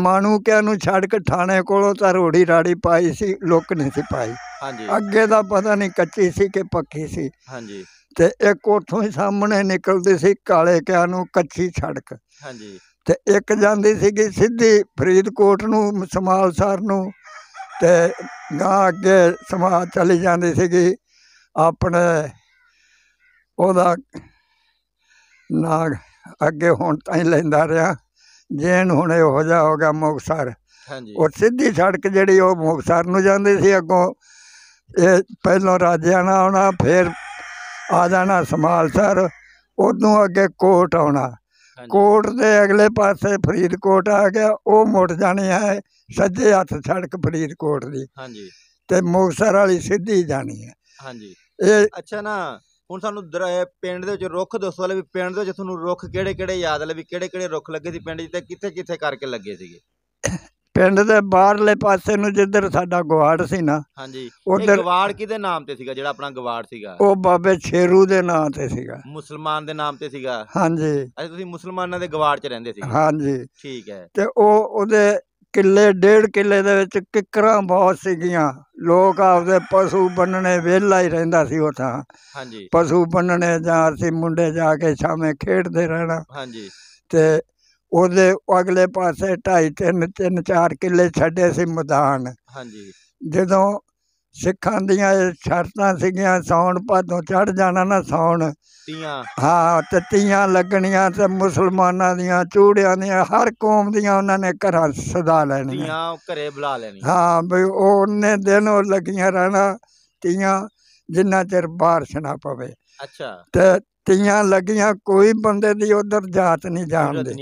ਕਿਆਂ ਨੂੰ ਛੱਡ ਕੇ ਥਾਣੇ ਕੋਲੋਂ ਤਾਂ ਰੋੜੀ ਰਾੜੀ ਪਾਈ ਸੀ ਲੋਕ ਨਹੀਂ ਸੀ ਪਾਈ ਹਾਂਜੀ ਅੱਗੇ ਦਾ ਪਤਾ ਨਹੀਂ ਕੱਚੀ ਸੀ ਕਿ ਪੱਕੀ ਸੀ ਹਾਂਜੀ ਤੇ ਇੱਕ ਉਥੋਂ ਹੀ ਸਾਹਮਣੇ ਨਿਕਲਦੀ ਸੀ ਕਾਲੇ ਕਿਆ ਨੂੰ ਕੱਚੀ ਛੜਕ ਹਾਂਜੀ ਤੇ ਇੱਕ ਜਾਂਦੀ ਸੀਗੀ ਸਿੱਧੀ ਫਰੀਦਕੋਟ ਨੂੰ ਸਮਾਲਸਰ ਨੂੰ ਤੇ ਗਾਂ ਅੱਗੇ ਸਮਾਲ ਚਲੀ ਜਾਂਦੀ ਸੀਗੀ ਆਪਣੇ ਉਹਦਾ ਨਾਗ ਅੱਗੇ ਹੁਣ ਤਾਈਂ ਲੈਂਦਾ ਰਿਹਾ ਜੇਨ ਹੁਣ ਹੋ ਜਾ ਹੋ ਗਿਆ ਮੁਕਸਰ ਉਹ ਸਿੱਧੀ ਸੜਕ ਜਿਹੜੀ ਉਹ ਮੁਕਸਰ ਨੂੰ ਜਾਂਦੀ ਸੀ ਅੱਗੋਂ ਇਹ ਰਾਜਿਆਂ ਰਾਜਿਆਣਾ ਆਉਣਾ ਫਿਰ ਆ ਜਾਣਾ ਸਮਾਲਸਰ ਉਦੋਂ ਅੱਗੇ ਕੋਟ ਆਉਣਾ ਕੋਟ ਦੇ ਅਗਲੇ ਪਾਸੇ ਫਰੀਦਕੋਟ ਆ ਗਿਆ ਉਹ ਮੁੜ ਜਾਣੀ ਹੈ ਸੱਜੇ ਹੱਥ ਸੜਕ ਫਰੀਦਕੋਟ ਦੀ ਹਾਂਜੀ ਤੇ ਮੋਕਸਰ ਵਾਲੀ ਸਿੱਧੀ ਜਾਣੀ ਹੈ ਹਾਂਜੀ ਇਹ ਅੱਛਾ ਨਾ ਹੁਣ ਸਾਨੂੰ ਪਿੰਡ ਦੇ ਵਿੱਚ ਰੁੱਖ ਦੱਸੋ ਲੈ ਵੀ ਪਿੰਡ ਦੇ ਵਿੱਚ ਤੁਹਾਨੂੰ ਰੁੱਖ ਕਿਹੜੇ ਕਿਹੜੇ ਯਾਦ ਲੈ ਵੀ ਕਿਹੜੇ ਕਿਹੜੇ ਰੁੱਖ ਲੱਗੇ ਸੀ ਪਿੰਡ 'ਚ ਤੇ ਕਿੱਥੇ ਕਿੱਥੇ ਕਰਕੇ ਲੱਗੇ ਸੀਗੇ ਪਿੰਡ ਦੇ ਬਾਹਰਲੇ ਪਾਸੇ ਨੂੰ ਜਿੱਧਰ ਸਾਡਾ ਗਵਾੜ ਸੀ ਨਾ ਹਾਂਜੀ ਉਹ ਗਵਾੜ ਕਿਹਦੇ ਨਾਮ ਤੇ ਸੀਗਾ ਜਿਹੜਾ ਆਪਣਾ ਗਵਾੜ ਸੀਗਾ ਉਹ ਬਾਬੇ ਛੇਰੂ ਦੇ ਨਾਮ ਤੇ ਸੀਗਾ ਮੁਸਲਮਾਨ ਦੇ ਨਾਮ ਤੇ ਸੀਗਾ ਹਾਂਜੀ ਅਸੀਂ ਤੁਸੀਂ ਮੁਸਲਮਾਨਾਂ ਦੇ ਗਵਾੜ 'ਚ ਰਹਿੰਦੇ ਸੀ ਹਾਂਜੀ ਠੀਕ ਹੈ ਤੇ ਉਹ ਉਹਦੇ ਕਿੱਲੇ ਡੇਢ ਕਿੱਲੇ ਦੇ ਵਿੱਚ ਕਿਕਰਾਂ ਬਹੁਤ ਸੀਗੀਆਂ ਲੋਕ ਆਪਦੇ ਪਸ਼ੂ ਬੰਨਣੇ ਵਿਹਲਾ ਹੀ ਰਹਿੰਦਾ ਸੀ ਉਥਾਂ ਹਾਂਜੀ ਪਸ਼ੂ ਬੰਨਣੇ ਜਾਂ ਅਸੀਂ ਮੁੰਡੇ ਜਾ ਕੇ ਸ਼ਾਮੇ ਖੇਡਦੇ ਰਹਿਣਾ ਹਾਂਜੀ ਤੇ ਉਹਦੇ ਅਗਲੇ ਪਾਸੇ ਢਾਈ 3 3 4 ਕਿੱਲੇ ਛੱਡੇ ਸੀ ਮੈਦਾਨ ਹਾਂਜੀ ਜਦੋਂ ਸਿੱਖਾਂ ਦੀਆਂ ਇਹ ਸ਼ਰਤਾਂ ਸੀਗੀਆਂ ਸੌਣ ਪਾਦੋਂ ਚੜ ਜਾਣਾ ਨਾ ਸੌਣ ਤੀਆਂ ਹਾਂ ਤੇ ਤੀਆਂ ਲੱਗਣੀਆਂ ਤੇ ਮੁਸਲਮਾਨਾਂ ਦੀਆਂ ਚੂੜਿਆਂ ਦੀਆਂ ਹਰ ਕੌਮ ਦੀਆਂ ਉਹਨਾਂ ਨੇ ਘਰਾਂ ਸਦਾ ਲੈਣੀਆਂ ਤੀਆਂ ਘਰੇ ਬੁਲਾ ਲੈਣੀਆਂ ਹਾਂ ਵੀ ਉਹਨੇ ਦਿਨ ਉਹ ਲੱਗੀਆਂ ਰਹਿਣਾ ਤੀਆਂ ਜਿੰਨਾ ਚਿਰ ਬਾਰਿਸ਼ ਨਾ ਪਵੇ ਅੱਛਾ ਤੇ ਤੀਆਂ ਲੱਗੀਆਂ ਕੋਈ ਬੰਦੇ ਦੀ ਉਧਰ ਜਾਤ ਨਹੀਂ ਜਾਣਦੇ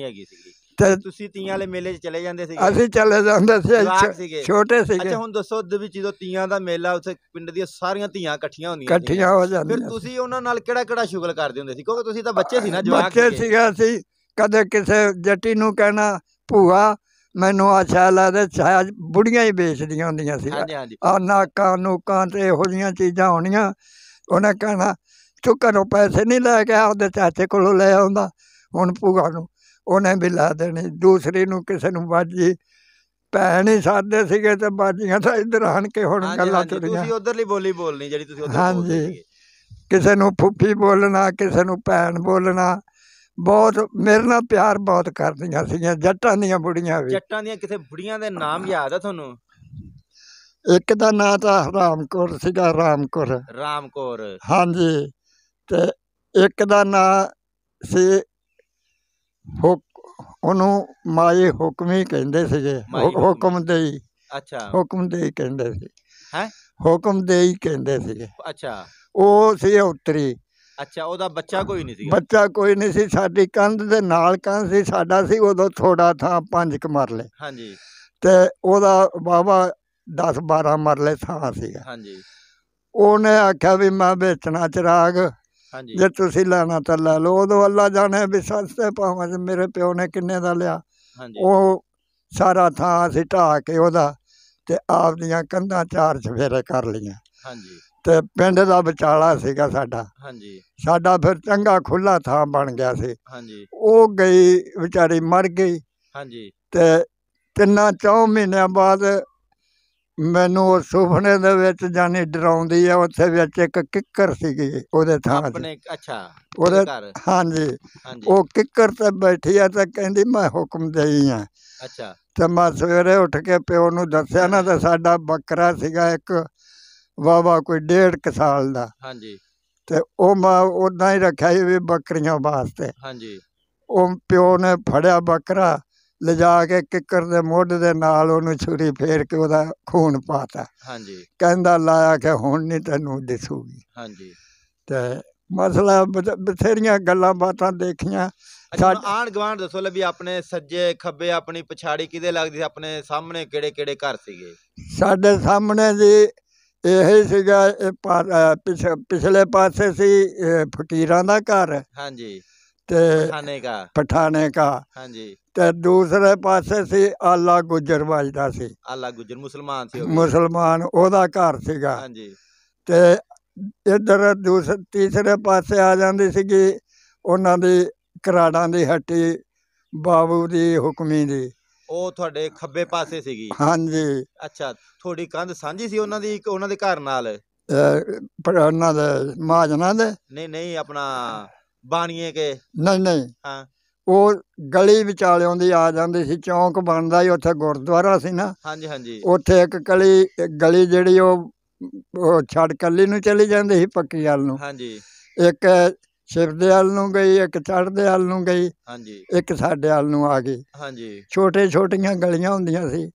ਤੇ ਤੁਸੀਂ ਤੀਆਂ ਵਾਲੇ ਮੇਲੇ 'ਚ ਚਲੇ ਜਾਂਦੇ ਸੀ ਅਸੀਂ ਚਲੇ ਜਾਂਦੇ ਸੀ ਛੋਟੇ ਸੀਗੇ ਅੱਛਾ ਹੁਣ ਦੱਸੋ ਦਵੀ ਵਿੱਚ ਜਦੋਂ ਤੀਆਂ ਦਾ ਮੇਲਾ ਉੱਥੇ ਪਿੰਡ ਦੀਆਂ ਸਾਰੀਆਂ ਧੀਆਂ ਇਕੱਠੀਆਂ ਹੁੰਦੀਆਂ ਇਕੱਠੀਆਂ ਹੋ ਜਾਂਦੀਆਂ ਫਿਰ ਤੁਸੀਂ ਉਹਨਾਂ ਨਾਲ ਕਿਹੜਾ ਕਿਹੜਾ ਸ਼ੁਗਲ ਕਰਦੇ ਹੁੰਦੇ ਸੀ ਕਿਉਂਕਿ ਤੁਸੀਂ ਤਾਂ ਬੱਚੇ ਸੀ ਨਾ ਜਵਾਕ ਬੱਚੇ ਸੀਗਾ ਸੀ ਕਦੇ ਕਿਸੇ ਜੱਟੀ ਨੂੰ ਕਹਿਣਾ ਭੂਆ ਮੈਨੂੰ ਆ ਛਾਇਆ ਲਾ ਦੇ ਬੁੜੀਆਂ ਹੀ ਵੇਚਦੀਆਂ ਹੁੰਦੀਆਂ ਸੀ ਹਾਂਜੀ ਹਾਂਜੀ ਆ ਨਾਕਾਂ ਨੂੰ ਕਾਂਤੇ ਇਹੋ ਚੀਜ਼ਾਂ ਹੋਣੀਆਂ ਉਹਨੇ ਕਹਿਣਾ ਤੂੰ ਘਰੋਂ ਪੈਸੇ ਨਹੀਂ ਲੈ ਕੇ ਆਉਂਦੇ ਚਾਚੇ ਕੋਲੋਂ ਲੈ ਆਉਂਦਾ ਹੁਣ ਪੂਗਾ ਨੂੰ ਉਹਨੇ ਵੀ ਲਾ ਦੇਣੀ ਦੂਸਰੀ ਨੂੰ ਕਿਸੇ ਨੂੰ ਬਾਜੀ ਪੈਣੇ ਸਾਦੇ ਸੀਗੇ ਤੇ ਬਾਜੀਆਂ ਤਾਂ ਇੱਧਰ ਆਣ ਕੇ ਹੁਣ ਗੱਲਾਂ ਤੁਰੀਆਂ ਤੁਸੀਂ ਉਧਰਲੀ ਬੋਲੀ ਬੋਲਣੀ ਜਿਹੜੀ ਤੁਸੀਂ ਉਧਰ ਹਾਂਜੀ ਕਿਸੇ ਨੂੰ ਫੁੱਫੀ ਬੋਲਣਾ ਕਿਸੇ ਨੂੰ ਭੈਣ ਬੋਲਣਾ ਬਹੁਤ ਮੇਰੇ ਨਾਲ ਪਿਆਰ ਬਹੁਤ ਕਰਦੀਆਂ ਸੀਗੀਆਂ ਜੱਟਾਂ ਦੀਆਂ ਬੁੜੀਆਂ ਵੀ ਜੱਟਾਂ ਦੀਆਂ ਕਿਸੇ ਬੁੜੀਆਂ ਦੇ ਨਾਮ ਯਾਦ ਆ ਤੁਹਾਨੂੰ ਇੱਕ ਦਾ ਨਾਂ ਤਾਂ ਰਾਮਕੌਰ ਸੀਗਾ ਰਾਮਕੌਰ ਰਾਮਕੌਰ ਹਾਂਜੀ ਤੇ ਇੱਕ ਦਾ ਨਾਂ ਸੀ ਹੁਕ ਉਹਨੂੰ ਮਾਏ ਹੁਕਮੀ ਕਹਿੰਦੇ ਸੀਗੇ ਹੁਕਮ ਦੇਈ ਅੱਛਾ ਹੁਕਮ ਦੇਈ ਕਹਿੰਦੇ ਸੀ ਹੈ ਹੁਕਮ ਦੇਈ ਕਹਿੰਦੇ ਸੀਗੇ ਅੱਛਾ ਉਹ ਸੀ ਉਤਰੀ ਅੱਛਾ ਉਹਦਾ ਬੱਚਾ ਕੋਈ ਨਹੀਂ ਸੀ ਬੱਚਾ ਕੋਈ ਨਹੀਂ ਸੀ ਸਾਡੀ ਕੰਧ ਦੇ ਨਾਲ ਕੰਧ ਸੀ ਸਾਡਾ ਸੀ ਉਦੋਂ ਥੋੜਾ ਥਾਂ ਪੰਜ ਕ ਮਰਲੇ ਹਾਂਜੀ ਤੇ ਉਹਦਾ ਬਾਬਾ 10 12 ਮਰਲੇ ਥਾਂ ਸੀਗਾ ਹਾਂਜੀ ਉਹਨੇ ਆਖਿਆ ਵੀ ਮੈਂ ਵੇਚਣਾ ਚਰਾਗ ਹਾਂਜੀ ਜੇ ਤੁਸੀਂ ਲੈਣਾ ਤਾਂ ਲੈ ਲਓ ਉਹਦੋਂ ਅੱਲਾ ਜਾਣੇ ਵੀ ਸਸਤੇ ਪਾਵਾਂ ਜੇ ਮੇਰੇ ਪਿਓ ਨੇ ਕਿੰਨੇ ਦਾ ਲਿਆ ਉਹ ਸਾਰਾ ਥਾਂ ਅਸੀਂ ਢਾ ਕੇ ਉਹਦਾ ਤੇ ਆਪ ਦੀਆਂ ਕੰਧਾਂ ਚਾਰ ਚਫੇਰੇ ਕਰ ਲਈਆਂ ਹਾਂਜੀ ਤੇ ਪਿੰਡ ਦਾ ਵਿਚਾਲਾ ਸੀਗਾ ਸਾਡਾ ਹਾਂਜੀ ਸਾਡਾ ਫਿਰ ਚੰਗਾ ਖੁੱਲਾ ਥਾਂ ਬਣ ਗਿਆ ਸੀ ਹਾਂਜੀ ਉਹ ਗਈ ਵਿਚਾਰੀ ਮਰ ਗਈ ਹਾਂਜੀ ਤੇ ਤਿੰਨਾਂ ਚੌ ਮਹੀਨਿਆਂ ਬਾਅਦ ਮੈਨੂੰ ਉਹ ਸੁਪਨੇ ਦੇ ਵਿੱਚ ਜਾਨੀ ਡਰਾਉਂਦੀ ਆ ਉੱਥੇ ਵਿੱਚ ਇੱਕ ਕਿੱਕਰ ਸੀਗੀ ਉਹਦੇ ਥਾਂ ਤੇ ਅੱਛਾ ਉਹਦੇ ਹਾਂਜੀ ਉਹ ਕਿੱਕਰ ਤੇ ਬੈਠੀ ਆ ਤਾਂ ਕਹਿੰਦੀ ਮੈਂ ਹੁਕਮ ਦੇਈ ਆ ਅੱਛਾ ਤੇ ਮੈਂ ਸਵੇਰੇ ਉੱਠ ਕੇ ਪਿਓ ਨੂੰ ਦੱਸਿਆ ਨਾ ਤਾਂ ਸਾਡਾ ਬੱਕਰਾ ਸੀਗਾ ਇੱਕ ਵਾਵਾ ਕੋਈ ਡੇਢ ਕ ਸਾਲ ਦਾ ਹਾਂਜੀ ਤੇ ਉਹ ਮੈਂ ਉਦਾਂ ਹੀ ਰੱਖਿਆ ਸੀ ਵੀ ਬੱਕਰੀਆਂ ਵਾਸਤੇ ਹਾਂਜੀ ਉਹ ਪਿਓ ਨੇ ਫੜਿਆ ਬੱਕਰਾ ਲਿਜਾ ਕੇ ਕਿੱਕਰ ਦੇ ਮੋਢ ਦੇ ਨਾਲ ਉਹਨੂੰ ਛੁਰੀ ਫੇਰ ਕੇ ਉਹਦਾ ਖੂਨ ਪਾਤਾ ਹਾਂਜੀ ਕਹਿੰਦਾ ਲਾਇਆ ਕਿ ਹੁਣ ਨਹੀਂ ਤੈਨੂੰ ਦਿਸੂਗੀ ਹਾਂਜੀ ਤੇ ਮਸਲਾ ਬਥੇਰੀਆਂ ਗੱਲਾਂ ਬਾਤਾਂ ਦੇਖੀਆਂ ਆਣ ਗਵਾਂਡ ਦੱਸੋ ਲੈ ਵੀ ਆਪਣੇ ਸੱਜੇ ਖੱਬੇ ਆਪਣੀ ਪਛਾੜੀ ਕਿਦੇ ਲੱਗਦੀ ਆਪਣੇ ਸਾਹਮਣੇ ਕਿਹੜੇ ਕਿਹੜੇ ਘਰ ਸੀਗੇ ਸਾਡੇ ਸਾਹਮਣੇ ਜੀ ਇਹ ਸੀਗਾ ਪਿਛਲੇ ਪਾਸੇ ਸੀ ਫਕੀਰਾਂ ਦਾ ਘਰ ਹਾਂਜੀ ਤੇ ਪਠਾਨੇ ਕਾ ਪਠਾਨੇ ਹਾਂਜੀ ਤੇ ਦੂਸਰੇ ਪਾਸੇ ਸੀ ਆਲਾ ਗੁਜਰ ਵੱਜਦਾ ਸੀ ਆਲਾ ਗੁਜਰ ਮੁਸਲਮਾਨ ਸੀ ਮੁਸਲਮਾਨ ਉਹਦਾ ਘਰ ਸੀਗਾ ਹਾਂਜੀ ਤੇ ਇਧਰ ਦੂਸਰੇ ਤੀਸਰੇ ਪਾਸੇ ਆ ਜਾਂਦੀ ਸੀਗੀ ਉਹਨਾਂ ਦੀ ਕਰਾੜਾਂ ਦੀ ਹੱਟੀ ਬਾਬੂ ਦੀ ਹੁਕਮੀ ਦੀ ਉਹ ਤੁਹਾਡੇ ਖੱਬੇ ਪਾਸੇ ਸੀਗੀ ਹਾਂਜੀ ਅੱਛਾ ਥੋੜੀ ਕੰਧ ਸਾਂਝੀ ਸੀ ਉਹਨਾਂ ਦੀ ਉਹਨਾਂ ਦੇ ਘਰ ਨਾਲ ਉਹਨਾਂ ਦੇ ਮਾਜਨਾ ਦੇ ਨਹੀਂ ਨਹੀਂ ਆਪਣਾ ਬਾਣੀਏ ਕੇ ਨਹੀਂ ਨਹੀਂ ਹਾਂ ਉਹ ਗਲੀ ਵਿਚਾਲਿਓਂ ਦੀ ਆ ਜਾਂਦੀ ਸੀ ਚੌਂਕ ਬਣਦਾ ਹੀ ਉੱਥੇ ਗੁਰਦੁਆਰਾ ਸੀ ਨਾ ਹਾਂਜੀ ਹਾਂਜੀ ਉੱਥੇ ਇੱਕ ਕਲੀ ਗਲੀ ਜਿਹੜੀ ਉਹ ਉਹ ਛੜ ਕੱਲੀ ਨੂੰ ਚਲੀ ਜਾਂਦੀ ਸੀ ਪੱਕੀ ਵਾਲ ਨੂੰ ਹਾਂਜੀ ਇੱਕ ਸ਼ਿਵਦੇ ਵਾਲ ਨੂੰ ਗਈ ਇੱਕ ਚੜਦੇ ਵਾਲ ਨੂੰ ਗਈ ਹਾਂਜੀ ਇੱਕ ਸਾਡੇ ਵਾਲ ਨੂੰ ਆ ਗਈ ਹਾਂਜੀ ਛੋਟੇ ਛੋਟੀਆਂ ਗਲੀਆਂ ਹੁੰਦੀਆਂ ਸੀ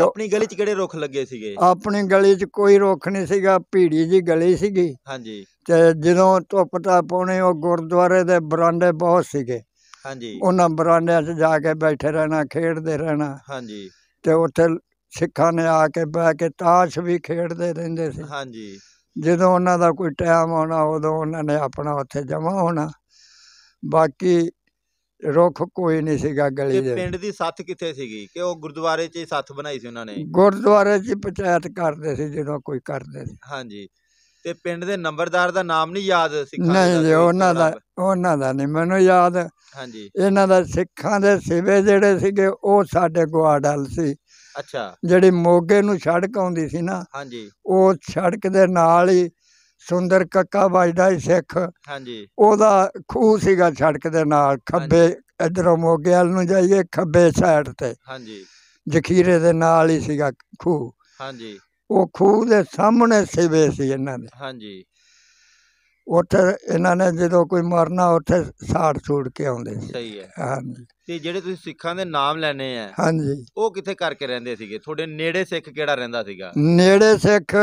ਆਪਣੀ ਗਲੀ 'ਚ ਕਿਹੜੇ ਰੁੱਖ ਲੱਗੇ ਸੀਗੇ ਆਪਣੀ ਗਲੀ 'ਚ ਕੋਈ ਰੁੱਖ ਨਹੀਂ ਸੀਗਾ ਭੀੜੀ ਜੀ ਗਲੀ ਸੀਗੀ ਹਾਂਜੀ ਤੇ ਜਦੋਂ ਧੁੱਪ ਤਾਂ ਪਾਉਣੇ ਉਹ ਗੁਰਦੁਆਰੇ ਦੇ ਬਰਾਂਡੇ ਬਹੁਤ ਸੀਗੇ ਹਾਂਜੀ ਉਹਨਾਂ ਬਰਾਂਡਿਆਂ 'ਚ ਜਾ ਕੇ ਬੈਠੇ ਰਹਿਣਾ ਖੇਡਦੇ ਰਹਿਣਾ ਹਾਂਜੀ ਤੇ ਉੱਥੇ ਸਿੱਖਾਂ ਨੇ ਆ ਕੇ ਬਹਿ ਕੇ ਤਾਸ਼ ਵੀ ਖੇਡਦੇ ਰਹਿੰਦੇ ਸੀ ਹਾਂਜੀ ਜਦੋਂ ਉਹਨਾਂ ਦਾ ਕੋਈ ਟਾਈਮ ਆਉਣਾ ਉਦੋਂ ਉਹਨਾਂ ਨੇ ਆਪਣਾ ਉੱਥੇ ਜਮਾ ਹੋਣਾ ਬਾਕੀ ਰੁੱਖ ਕੋਈ ਨਹੀਂ ਸੀਗਾ ਗਲੀ ਦੇ ਪਿੰਡ ਦੀ ਸੱਥ ਕਿੱਥੇ ਸੀਗੀ ਕਿ ਉਹ ਗੁਰਦੁਆਰੇ 'ਚ ਸੱਤ ਸੱਥ ਬਣਾਈ ਸੀ ਉਹਨਾਂ ਨੇ ਗੁਰਦੁਆਰੇ 'ਚ ਪੰਚਾਇਤ ਕਰਦੇ ਸੀ ਜਦੋਂ ਕੋਈ ਕਰਦੇ ਸੀ ਹਾਂਜੀ ਤੇ ਪਿੰਡ ਦੇ ਨੰਬਰਦਾਰ ਦਾ ਨਾਮ ਨਹੀਂ ਯਾਦ ਸਿੱਖਾਂ ਦਾ ਨਹੀਂ ਉਹਨਾਂ ਦਾ ਉਹਨਾਂ ਦਾ ਨਹੀਂ ਮੈਨੂੰ ਯਾਦ ਹਾਂਜੀ ਇਹਨਾਂ ਦਾ ਸਿੱਖਾਂ ਦੇ ਸਿਵੇ ਜਿਹੜੇ ਸੀਗੇ ਉਹ ਸਾਡੇ ਗੁਆਡਲ ਸੀ ਅੱਛਾ ਜਿਹੜੀ ਮੋਗੇ ਨੂੰ ਸੜਕ ਆਉਂਦੀ ਸੀ ਨਾ ਹਾਂਜੀ ਉਹ ਸੜਕ ਦੇ ਨਾਲ ਹੀ ਸੁੰਦਰ ਕੱਕਾ ਵੱਜਦਾ ਸੀ ਸਿੱਖ ਹਾਂਜੀ ਉਹਦਾ ਖੂਹ ਸੀਗਾ ਛੜਕ ਦੇ ਨਾਲ ਖੱਬੇ ਇਧਰੋਂ ਮੋਗਿਆਲ ਨੂੰ ਜਾਈਏ ਖੱਬੇ ਸਾਈਡ ਤੇ ਹਾਂਜੀ ਜ਼ਖੀਰੇ ਦੇ ਨਾਲ ਹੀ ਸੀਗਾ ਖੂਹ ਹਾਂਜੀ ਉਹ ਖੂਹ ਦੇ ਸਾਹਮਣੇ ਸਿਵੇ ਸੀ ਇਹਨਾਂ ਦੇ ਹਾਂਜੀ ਉੱਥੇ ਇਹਨਾਂ ਨੇ ਜਦੋਂ ਕੋਈ ਮਰਨਾ ਉੱਥੇ ਸਾੜ ਛੋੜ ਕੇ ਆਉਂਦੇ ਸੀ ਸਹੀ ਹੈ ਹਾਂਜੀ ਤੇ ਜਿਹੜੇ ਤੁਸੀਂ ਸਿੱਖਾਂ ਦੇ ਨਾਮ ਲੈਨੇ ਆ ਹਾਂਜੀ ਉਹ ਕਿੱਥੇ ਕਰਕੇ ਰਹਿੰਦੇ ਸੀਗੇ ਤੁਹਾਡੇ ਨੇੜੇ ਸਿੱਖ ਕਿਹੜਾ ਰਹਿੰਦਾ ਸੀਗਾ ਨੇੜੇ ਸਿੱਖ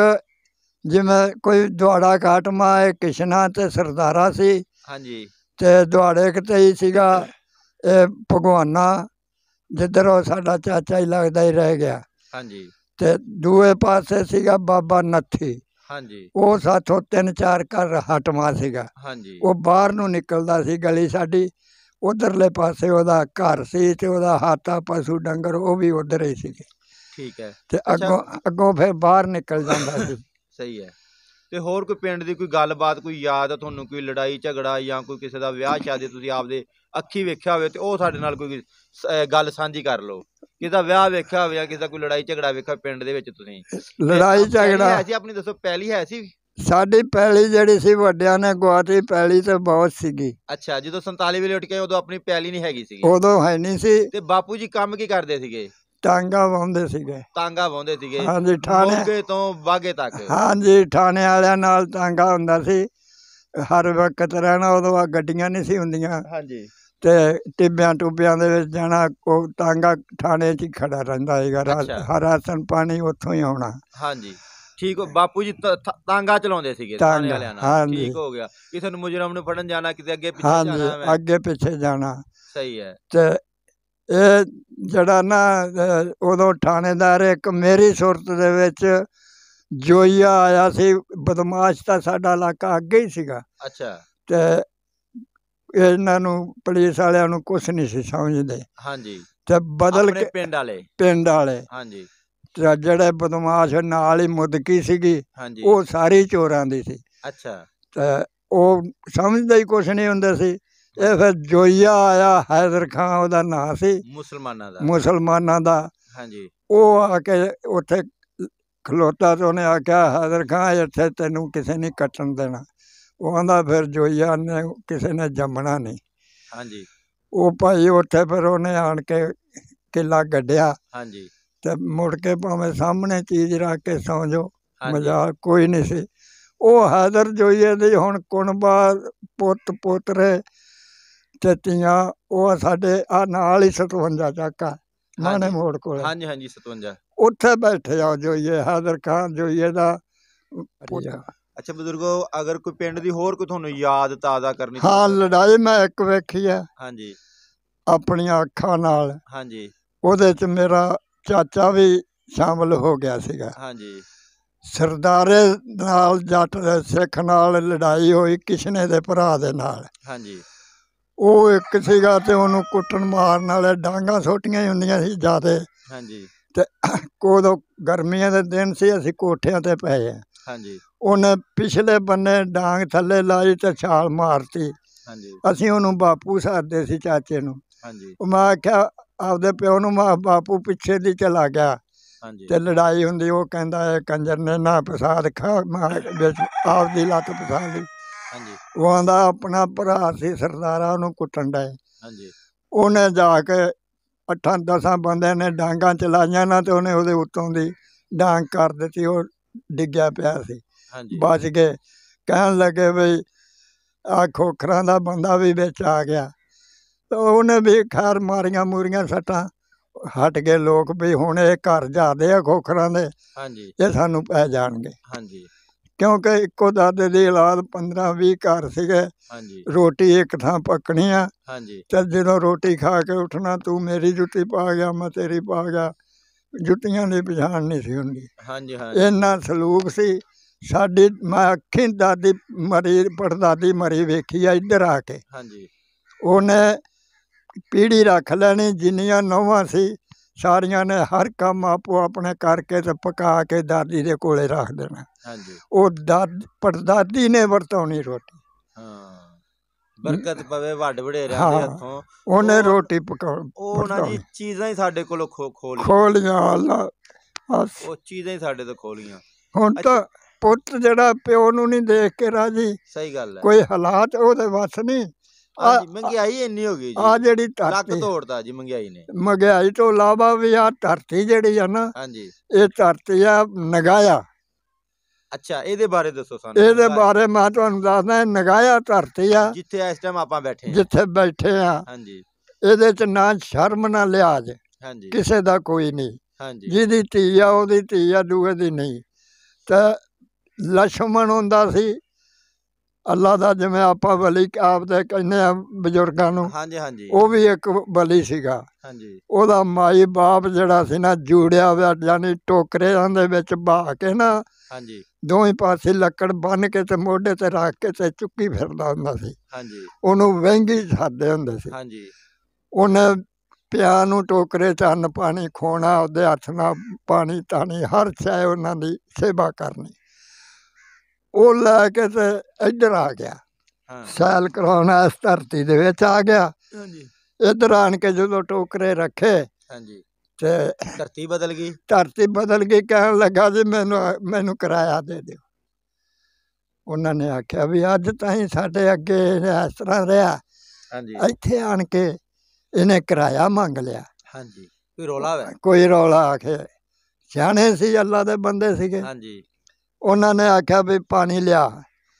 ਜਿਵੇਂ ਕੋਈ ਦੁਆੜਾ ਘਾਟ ਇਹ ਕਿਸ਼ਨਾ ਤੇ ਸਰਦਾਰਾ ਸੀ ਹਾਂਜੀ ਤੇ ਦੁਆੜੇ ਕਿਤੇ ਹੀ ਸੀਗਾ ਇਹ ਭਗਵਾਨਾ ਜਿੱਧਰ ਉਹ ਸਾਡਾ ਚਾਚਾ ਹੀ ਲੱਗਦਾ ਹੀ ਰਹਿ ਗਿਆ ਹਾਂਜੀ ਤੇ ਦੂਏ ਪਾਸੇ ਸੀਗਾ ਬਾਬਾ ਨੱਥੀ ਹਾਂਜੀ ਉਹ ਸਾਥੋਂ ਤਿੰਨ ਚਾਰ ਘਰ ਹਟਮਾ ਸੀਗਾ ਹਾਂਜੀ ਉਹ ਬਾਹਰ ਨੂੰ ਨਿਕਲਦਾ ਸੀ ਗਲੀ ਸਾਡੀ ਉਧਰਲੇ ਪਾਸੇ ਉਹਦਾ ਘਰ ਸੀ ਤੇ ਉਹਦਾ ਹਾਤਾ ਪਸ਼ੂ ਡੰਗਰ ਉਹ ਵੀ ਉਧਰ ਹੀ ਸੀਗੇ ਠੀਕ ਹੈ ਤੇ ਅੱਗੋਂ ਅੱਗੋਂ ਫਿਰ ਬਾਹਰ ਨਿਕਲ ਜਾਂਦਾ ਸੀ ਸਹੀ ਹੈ ਤੇ ਹੋਰ ਕੋਈ ਪਿੰਡ ਦੀ ਕੋਈ ਗੱਲਬਾਤ ਕੋਈ ਯਾਦ ਹੈ ਤੁਹਾਨੂੰ ਕੋਈ ਲੜਾਈ ਝਗੜਾ ਜਾਂ ਕੋਈ ਕਿਸੇ ਦਾ ਵਿਆਹ ਸ਼ਾਦੀ ਤੁਸੀਂ ਆਪਦੇ ਅੱਖੀ ਵੇਖਿਆ ਹੋਵੇ ਤੇ ਉਹ ਸਾਡੇ ਨਾਲ ਕੋਈ ਗੱਲ ਸਾਂਝੀ ਕਰ ਲਓ ਕਿਸੇ ਦਾ ਵਿਆਹ ਵੇਖਿਆ ਹੋਵੇ ਜਾਂ ਕਿਸੇ ਦਾ ਕੋਈ ਲੜਾਈ ਝਗੜਾ ਵੇਖਿਆ ਪਿੰਡ ਦੇ ਵਿੱਚ ਤੁਸੀਂ ਲੜਾਈ ਝਗੜਾ ਹੈ ਸੀ ਆਪਣੀ ਦੱਸੋ ਪਹਿਲੀ ਹੈ ਸੀ ਸਾਡੀ ਪਹਿਲੀ ਜਿਹੜੀ ਸੀ ਵੱਡਿਆਂ ਨੇ ਗਵਾਤੀ ਪਹਿਲੀ ਤੇ ਬਹੁਤ ਸੀਗੀ ਅੱਛਾ ਜਦੋਂ 47 ਵੇਲੇ ਉੱਠ ਕੇ ਉਦੋਂ ਆਪਣੀ ਪਹਿਲੀ ਨਹੀਂ ਹੈਗੀ ਸੀਗੀ ਉਦੋਂ ਹੈ ਨਹੀਂ ਸੀ ਤੇ ਬਾਪੂ ਜੀ ਕੰਮ ਕੀ ਕਰਦੇ ਸੀਗੇ ਟਾਂਗਾ ਵਾਉਂਦੇ ਸੀਗੇ ਟਾਂਗਾ ਵਾਉਂਦੇ ਸੀਗੇ ਹਾਂਜੀ ਠਾਣੇ ਮੋਗੇ ਤੋਂ ਬਾਗੇ ਤੱਕ ਹਾਂਜੀ ਠਾਣੇ ਵਾਲਿਆਂ ਨਾਲ ਟਾਂਗਾ ਹੁੰਦਾ ਸੀ ਹਰ ਵਕਤ ਰਹਿਣਾ ਉਦੋਂ ਆ ਗੱਡੀਆਂ ਨਹੀਂ ਸੀ ਹੁੰਦੀਆਂ ਹਾਂਜੀ ਤੇ ਟਿੱਬਿਆਂ ਟੁੱਬਿਆਂ ਦੇ ਵਿੱਚ ਜਾਣਾ ਉਹ ਟਾਂਗਾ ਠਾਣੇ 'ਚ ਖੜਾ ਰਹਿੰਦਾ ਹੈਗਾ ਰਾਤ- ਹਰ ਆਸਨ ਪਾਣੀ ਉੱਥੋਂ ਹੀ ਆਉਣਾ ਹਾਂਜੀ ਠੀਕ ਹੋ ਬਾਪੂ ਜੀ ਟਾਂਗਾ ਤਾਂਗਾ ਚਲਾਉਂਦੇ ਸੀਗੇ ਥਾਣੇ ਵਾਲਿਆਂ ਨਾਲ ਹਾਂਜੀ। ਠੀਕ ਹੋ ਗਿਆ ਕਿਸੇ ਨੂੰ ਮੁਜਰਮ ਨੂੰ ਫੜਨ ਜਾਣਾ ਕਿਤੇ ਅੱਗੇ ਪਿੱਛੇ ਹਾਂਜੀ ਜਾਣਾ ਅੱਗੇ ਪਿੱਛੇ ਜਾਣਾ ਸਹੀ ਹੈ ਤੇ ਇਹ ਜਿਹੜਾ ਨਾ ਉਦੋਂ ਥਾਣੇਦਾਰ ਇੱਕ ਮੇਰੀ ਸੁਰਤ ਦੇ ਵਿੱਚ ਜੋਈਆ ਆਇਆ ਸੀ ਬਦਮਾਸ਼ ਤਾਂ ਸਾਡਾ ਇਲਾਕਾ ਅੱਗੇ ਹੀ ਸੀਗਾ ਅੱਛਾ ਤੇ ਇਹਨਾਂ ਨੂੰ ਪੁਲਿਸ ਵਾਲਿਆਂ ਨੂੰ ਕੁਝ ਨਹੀਂ ਸੀ ਸਮਝਦੇ ਹਾਂਜੀ ਤੇ ਬਦਲ ਕੇ ਪਿੰਡ ਵਾਲੇ ਪਿੰਡ ਵਾਲੇ ਹਾਂਜੀ ਜਿਹੜੇ ਬਦਮਾਸ਼ ਨਾਲ ਹੀ ਮੁਦਕੀ ਸੀਗੀ ਉਹ ਸਾਰੇ ਚੋਰਾਂ ਦੀ ਸੀ ਅੱਛਾ ਤੇ ਉਹ ਸਮਝਦਾ ਹੀ ਕੁਝ ਨਹੀਂ ਹੁੰਦਾ ਸੀ ਇਹ ਫਿਰ ਜੋਈਆ ਆਇਆ ਹੈਦਰ ਖਾਨ ਉਹਦਾ ਨਾਂ ਸੀ ਮੁਸਲਮਾਨਾਂ ਦਾ ਮੁਸਲਮਾਨਾਂ ਦਾ ਹਾਂਜੀ ਉਹ ਆ ਕੇ ਉੱਥੇ ਖਲੋਤਾ ਤੇ ਉਹਨੇ ਆਖਿਆ ਹੈਦਰ ਖਾਨ ਇੱਥੇ ਤੈਨੂੰ ਕਿਸੇ ਨੇ ਕੱਟਣ ਦੇਣਾ ਉਹ ਆਂਦਾ ਫਿਰ ਜੋਈਆ ਨੇ ਕਿਸੇ ਨੇ ਜੰਮਣਾ ਨਹੀਂ ਹਾਂਜੀ ਉਹ ਭਾਈ ਉੱਥੇ ਫਿਰ ਉਹਨੇ ਆਣ ਕੇ ਕਿਲਾ ਗੱਡਿਆ ਹਾਂਜੀ ਤੇ ਮੁੜ ਕੇ ਭਾਵੇਂ ਸਾਹਮਣੇ ਚੀਜ਼ ਰੱਖ ਕੇ ਸੌਂ ਮਜ਼ਾ ਮਜ਼ਾਕ ਕੋਈ ਨਹੀਂ ਸੀ ਉਹ ਹਾਜ਼ਰ ਜੋਈਏ ਦੇ ਹੁਣ ਕੁਣਬਾ ਪੁੱਤ ਪੁੱਤਰੇ ਤੇ ਤੀਆਂ ਉਹ ਸਾਡੇ ਆ ਨਾਲ ਹੀ 57 ਚੱਕਾ ਮਾਣੇ ਮੋੜ ਕੋਲ ਹਾਂਜੀ ਹਾਂਜੀ 57 ਉੱਥੇ ਬੈਠੇ ਆ ਜੋਈਏ ਹਾਜ਼ਰ ਖਾਨ ਜੋਈਏ ਦਾ ਅੱਛਾ ਬਜ਼ੁਰਗੋ ਅਗਰ ਕੋਈ ਪਿੰਡ ਦੀ ਹੋਰ ਕੋਈ ਤੁਹਾਨੂੰ ਯਾਦ ਤਾਜ਼ਾ ਕਰਨੀ ਹਾਂ ਲੜਾਈ ਮੈਂ ਇੱਕ ਵੇਖੀ ਆ ਹਾਂਜੀ ਆਪਣੀਆਂ ਅੱਖਾਂ ਨਾਲ ਹਾਂਜੀ ਉਹਦੇ ਚ ਮੇਰਾ ਚਾਚਾ ਵੀ ਸ਼ਾਮਲ ਹੋ ਗਿਆ ਸੀਗਾ ਹਾਂਜੀ ਸਰਦਾਰੇ ਨਾਲ ਜੱਟ ਸਿੱਖ ਨਾਲ ਲੜਾਈ ਹੋਈ ਕਿਸ਼ਨੇ ਦੇ ਭਰਾ ਦੇ ਨਾਲ ਹਾਂਜੀ ਉਹ ਇੱਕ ਸੀਗਾ ਤੇ ਉਹਨੂੰ ਕੁੱਟਣ ਮਾਰਨ ਵਾਲੇ ਡਾਂਗਾ ਛੋਟੀਆਂ ਹੀ ਹੁੰਦੀਆਂ ਸੀ ਜ਼ਿਆਦੇ ਹਾਂਜੀ ਤੇ ਕੋਦੋ ਗਰਮੀਆਂ ਦੇ ਦਿਨ ਸੀ ਅਸੀਂ ਕੋਠਿਆਂ ਤੇ ਪਏ ਹਾਂਜੀ ਉਹਨੇ ਪਿਛਲੇ ਬੰਨੇ ਡਾਂਗ ਥੱਲੇ ਲਾਈ ਤੇ ਛਾਲ ਮਾਰਤੀ ਹਾਂਜੀ ਅਸੀਂ ਉਹਨੂੰ ਬਾਪੂ ਸਾਦੇ ਸੀ ਚਾਚੇ ਨੂੰ ਹਾਂਜੀ ਉਹ ਮੈਂ ਆਖਿਆ ਆਪਦੇ ਪਿਓ ਨੂੰ ਮਾ ਬਾਪੂ ਪਿੱਛੇ ਦੀ ਚਲਾ ਗਿਆ ਹਾਂਜੀ ਤੇ ਲੜਾਈ ਹੁੰਦੀ ਉਹ ਕਹਿੰਦਾ ਕੰਜਰ ਨੇ ਨਾ ਪ੍ਰਸਾਦ ਖਾ ਮਾਰ ਆਪਦੀ ਲੱਤ ਪਸਾ ਲਈ ਹਾਂਜੀ ਉਹ ਆਂਦਾ ਆਪਣਾ ਭਰਾ ਸੀ ਸਰਦਾਰਾ ਉਹਨੂੰ ਕੁੱਟਣ ਦਾ ਹਾਂਜੀ ਉਹਨੇ ਜਾ ਕੇ ਅੱਠਾਂ ਦਸਾਂ ਬੰਦਿਆਂ ਨੇ ਡਾਂਗਾਂ ਚਲਾਈਆਂ ਨਾ ਤੇ ਉਹਨੇ ਉਹਦੇ ਉੱਤੋਂ ਦੀ ਡਾਂਗ ਕਰ ਦਿੱਤੀ ਉਹ ਡਿੱਗਿਆ ਪਿਆ ਸੀ ਹਾਂਜੀ ਬਚ ਗਏ ਕਹਿਣ ਲੱਗੇ ਵੀ ਆ ਖੋਖਰਾਂ ਦਾ ਬੰਦਾ ਵੀ ਵਿੱਚ ਆ ਗਿਆ ਤੇ ਉਹਨੇ ਵੀ ਖਾਰ ਮਾਰੀਆਂ ਮੂਰੀਆਂ ਸੱਟਾਂ ਹਟ ਗਏ ਲੋਕ ਵੀ ਹੁਣ ਇਹ ਘਰ ਜਾਦੇ ਆ ਖੋਖਰਾਂ ਦੇ ਹਾਂਜੀ ਇਹ ਸਾਨੂੰ ਪੈ ਜਾਣਗੇ ਹਾਂਜੀ ਕਿਉਂਕਿ ਇੱਕੋ ਦਾਦੇ ਦੀ ਔਲਾਦ 15 20 ਘਰ ਸੀਗੇ ਹਾਂਜੀ ਰੋਟੀ ਇੱਕ ਥਾਂ ਪੱਕਣੀ ਆ ਹਾਂਜੀ ਤੇ ਜਦੋਂ ਰੋਟੀ ਖਾ ਕੇ ਉੱਠਣਾ ਤੂੰ ਮੇਰੀ ਜੁੱਤੀ ਪਾ ਗਿਆ ਮੈਂ ਤੇਰੀ ਪਾ ਗਿਆ ਜੁੱਤੀਆਂ ਦੀ ਪਛਾਣ ਨਹੀਂ ਸੀ ਹੁੰਦੀ ਹਾਂਜੀ ਹਾਂ ਇੰਨਾ ਸਲੂਕ ਸੀ ਸਾਡੀ ਮੈਂ ਅੱਖੀਂ ਦਾਦੀ ਮਰੀ ਪੜਦਾਦੀ ਮਰੀ ਵੇਖੀ ਆ ਇੱਧਰ ਆ ਕੇ ਹਾਂਜੀ ਉਹਨੇ ਪੀੜੀ ਰੱਖ ਲੈਣੀ ਜਿੰਨੀਆਂ ਨੌਵਾਂ ਸੀ ਸਾਰੀਆਂ ਨੇ ਹਰ ਕੰਮ ਆਪੋ ਆਪਣੇ ਕਰਕੇ ਤੇ ਪਕਾ ਕੇ ਦਾਦੀ ਦੇ ਕੋਲੇ ਰੱਖ ਦੇਣਾ ਹਾਂਜੀ ਉਹ ਦਾਦ ਪਰਦਾਦੀ ਨੇ ਵਰਤੌਣੀ ਰੋਟੀ ਹਾਂ ਬਰਕਤ ਪਵੇ ਵੱਡ ਵਡੇਰੇ ਦੇ ਹੱਥੋਂ ਉਹਨੇ ਰੋਟੀ ਪਕਾਉਣ ਉਹ ਉਹਨਾਂ ਦੀ ਚੀਜ਼ਾਂ ਹੀ ਸਾਡੇ ਕੋਲੋਂ ਖੋ ਖੋਲੀਆਂ ਖੋਲੀਆਂ ਅੱਲਾ ਉਹ ਚੀਜ਼ਾਂ ਹੀ ਸਾਡੇ ਤੋਂ ਖੋਲੀਆਂ ਹੁਣ ਤਾਂ ਪੁੱਤ ਜਿਹੜਾ ਪਿਓ ਨੂੰ ਨਹੀਂ ਦੇਖ ਕੇ ਰਾਜੀ ਸਹੀ ਗੱਲ ਹੈ ਕੋਈ ਹਾਲਾਤ ਉਹਦੇ ਵੱਸ ਨਹੀਂ ਜੀ ਹਾਂਜੀ ਮਹਿੰਗਾਈ ਇੰਨੀ ਹੋ ਗਈ ਜੀ ਆ ਜਿਹੜੀ ਲੱਕ ਤੋੜਦਾ ਜੀ ਮਹਿੰਗਾਈ ਨੇ ਮਹਿੰਗਾਈ ਤੋਂ ਇਲਾਵਾ ਵੀ ਆ ਧਰਤੀ ਜਿਹੜੀ ਆ ਨਾ ਹਾਂਜੀ ਇਹ ਧਰਤੀ ਆ ਨਗਾਇਆ ਅੱਛਾ ਇਹਦੇ ਬਾਰੇ ਦੱਸੋ ਸਾਨੂੰ ਇਹਦੇ ਬਾਰੇ ਮੈਂ ਤੁਹਾਨੂੰ ਦੱਸਦਾ ਇਹ ਨਗਾਇਆ ਧਰਤੀ ਆ ਜਿੱਥੇ ਇਸ ਟਾਈਮ ਆਪਾਂ ਬੈਠੇ ਜਿੱਥੇ ਬੈਠੇ ਆ ਹਾਂਜੀ ਇਹਦੇ ਚ ਨਾ ਸ਼ਰਮ ਨਾ ਲਿਆਜ ਹਾਂਜੀ ਕਿਸੇ ਦਾ ਕੋਈ ਨਹੀਂ ਹਾਂਜੀ ਜਿਹਦੀ ਧੀ ਆ ਉਹਦੀ ਧੀ ਆ ਦੂਏ ਦੀ ਨਹੀਂ ਤਾਂ ਲਛਮਣ ਹੁੰਦਾ ਸੀ ਅੱਲਾ ਦਾ ਜਿਵੇਂ ਆਪਾਂ ਬਲੀ ਆਪਦੇ ਕਹਿੰਦੇ ਆ ਬਜ਼ੁਰਗਾਂ ਨੂੰ ਹਾਂਜੀ ਹਾਂਜੀ ਉਹ ਵੀ ਇੱਕ ਬਲੀ ਸੀਗਾ ਹਾਂਜੀ ਉਹਦਾ ਮਾਈ ਬਾਪ ਜਿਹੜਾ ਸੀ ਨਾ ਜੂੜਿਆ ਹੋਇਆ ਜਾਨੀ ਟੋਕਰੇ ਦੇ ਵਿੱਚ ਬਾਹ ਕੇ ਨਾ ਹਾਂਜੀ ਦੋਵੇਂ ਪਾਸੇ ਲੱਕੜ ਬੰਨ ਕੇ ਤੇ ਮੋਢੇ ਤੇ ਰੱਖ ਕੇ ਤੇ ਚੁੱਕੀ ਫਿਰਦਾ ਹੁੰਦਾ ਸੀ ਹਾਂਜੀ ਉਹਨੂੰ ਵਹਿੰਗੀ ਛੱਡਦੇ ਹੁੰਦੇ ਸੀ ਹਾਂਜੀ ਉਹਨੇ ਪਿਆ ਨੂੰ ਟੋਕਰੇ ਚ ਅੰਨ ਪਾਣੀ ਖੋਣਾ ਉਹਦੇ ਹੱਥ ਨਾਲ ਪਾਣੀ ਤਾਣੀ ਹਰ ਛਾਏ ਉਹਨਾਂ ਦੀ ਸੇਵਾ ਕਰਨੀ ਉਹ ਲੈ ਕੇ ਤੇ ਇੱਧਰ ਆ ਗਿਆ ਹਾਂ ਸੈਲ ਕਰਾਉਣ ਇਸ ਧਰਤੀ ਦੇ ਵਿੱਚ ਆ ਗਿਆ ਹਾਂਜੀ ਇੱਧਰ ਆਣ ਕੇ ਜਦੋਂ ਟੋਕਰੇ ਰੱਖੇ ਹਾਂਜੀ ਤੇ ਧਰਤੀ ਬਦਲ ਗਈ ਧਰਤੀ ਬਦਲ ਗਈ ਕਹਿਣ ਲੱਗਾ ਜੀ ਮੈਨੂੰ ਮੈਨੂੰ ਕਿਰਾਇਆ ਦੇ ਦਿਓ ਉਹਨਾਂ ਨੇ ਆਖਿਆ ਵੀ ਅੱਜ ਤਾਂ ਹੀ ਸਾਡੇ ਅੱਗੇ ਇਸ ਤਰ੍ਹਾਂ ਰਿਹਾ ਹਾਂਜੀ ਇੱਥੇ ਆਣ ਕੇ ਇਹਨੇ ਕਿਰਾਇਆ ਮੰਗ ਲਿਆ ਹਾਂਜੀ ਕੋਈ ਰੋਲਾ ਕੋਈ ਰੋਲਾ ਆਖੇ ਸਿਆਣੇ ਸੀ ਅੱਲਾ ਦੇ ਬੰਦੇ ਸੀਗੇ ਹਾਂਜੀ ਉਹਨਾਂ ਨੇ ਆਖਿਆ ਵੀ ਪਾਣੀ ਲਿਆ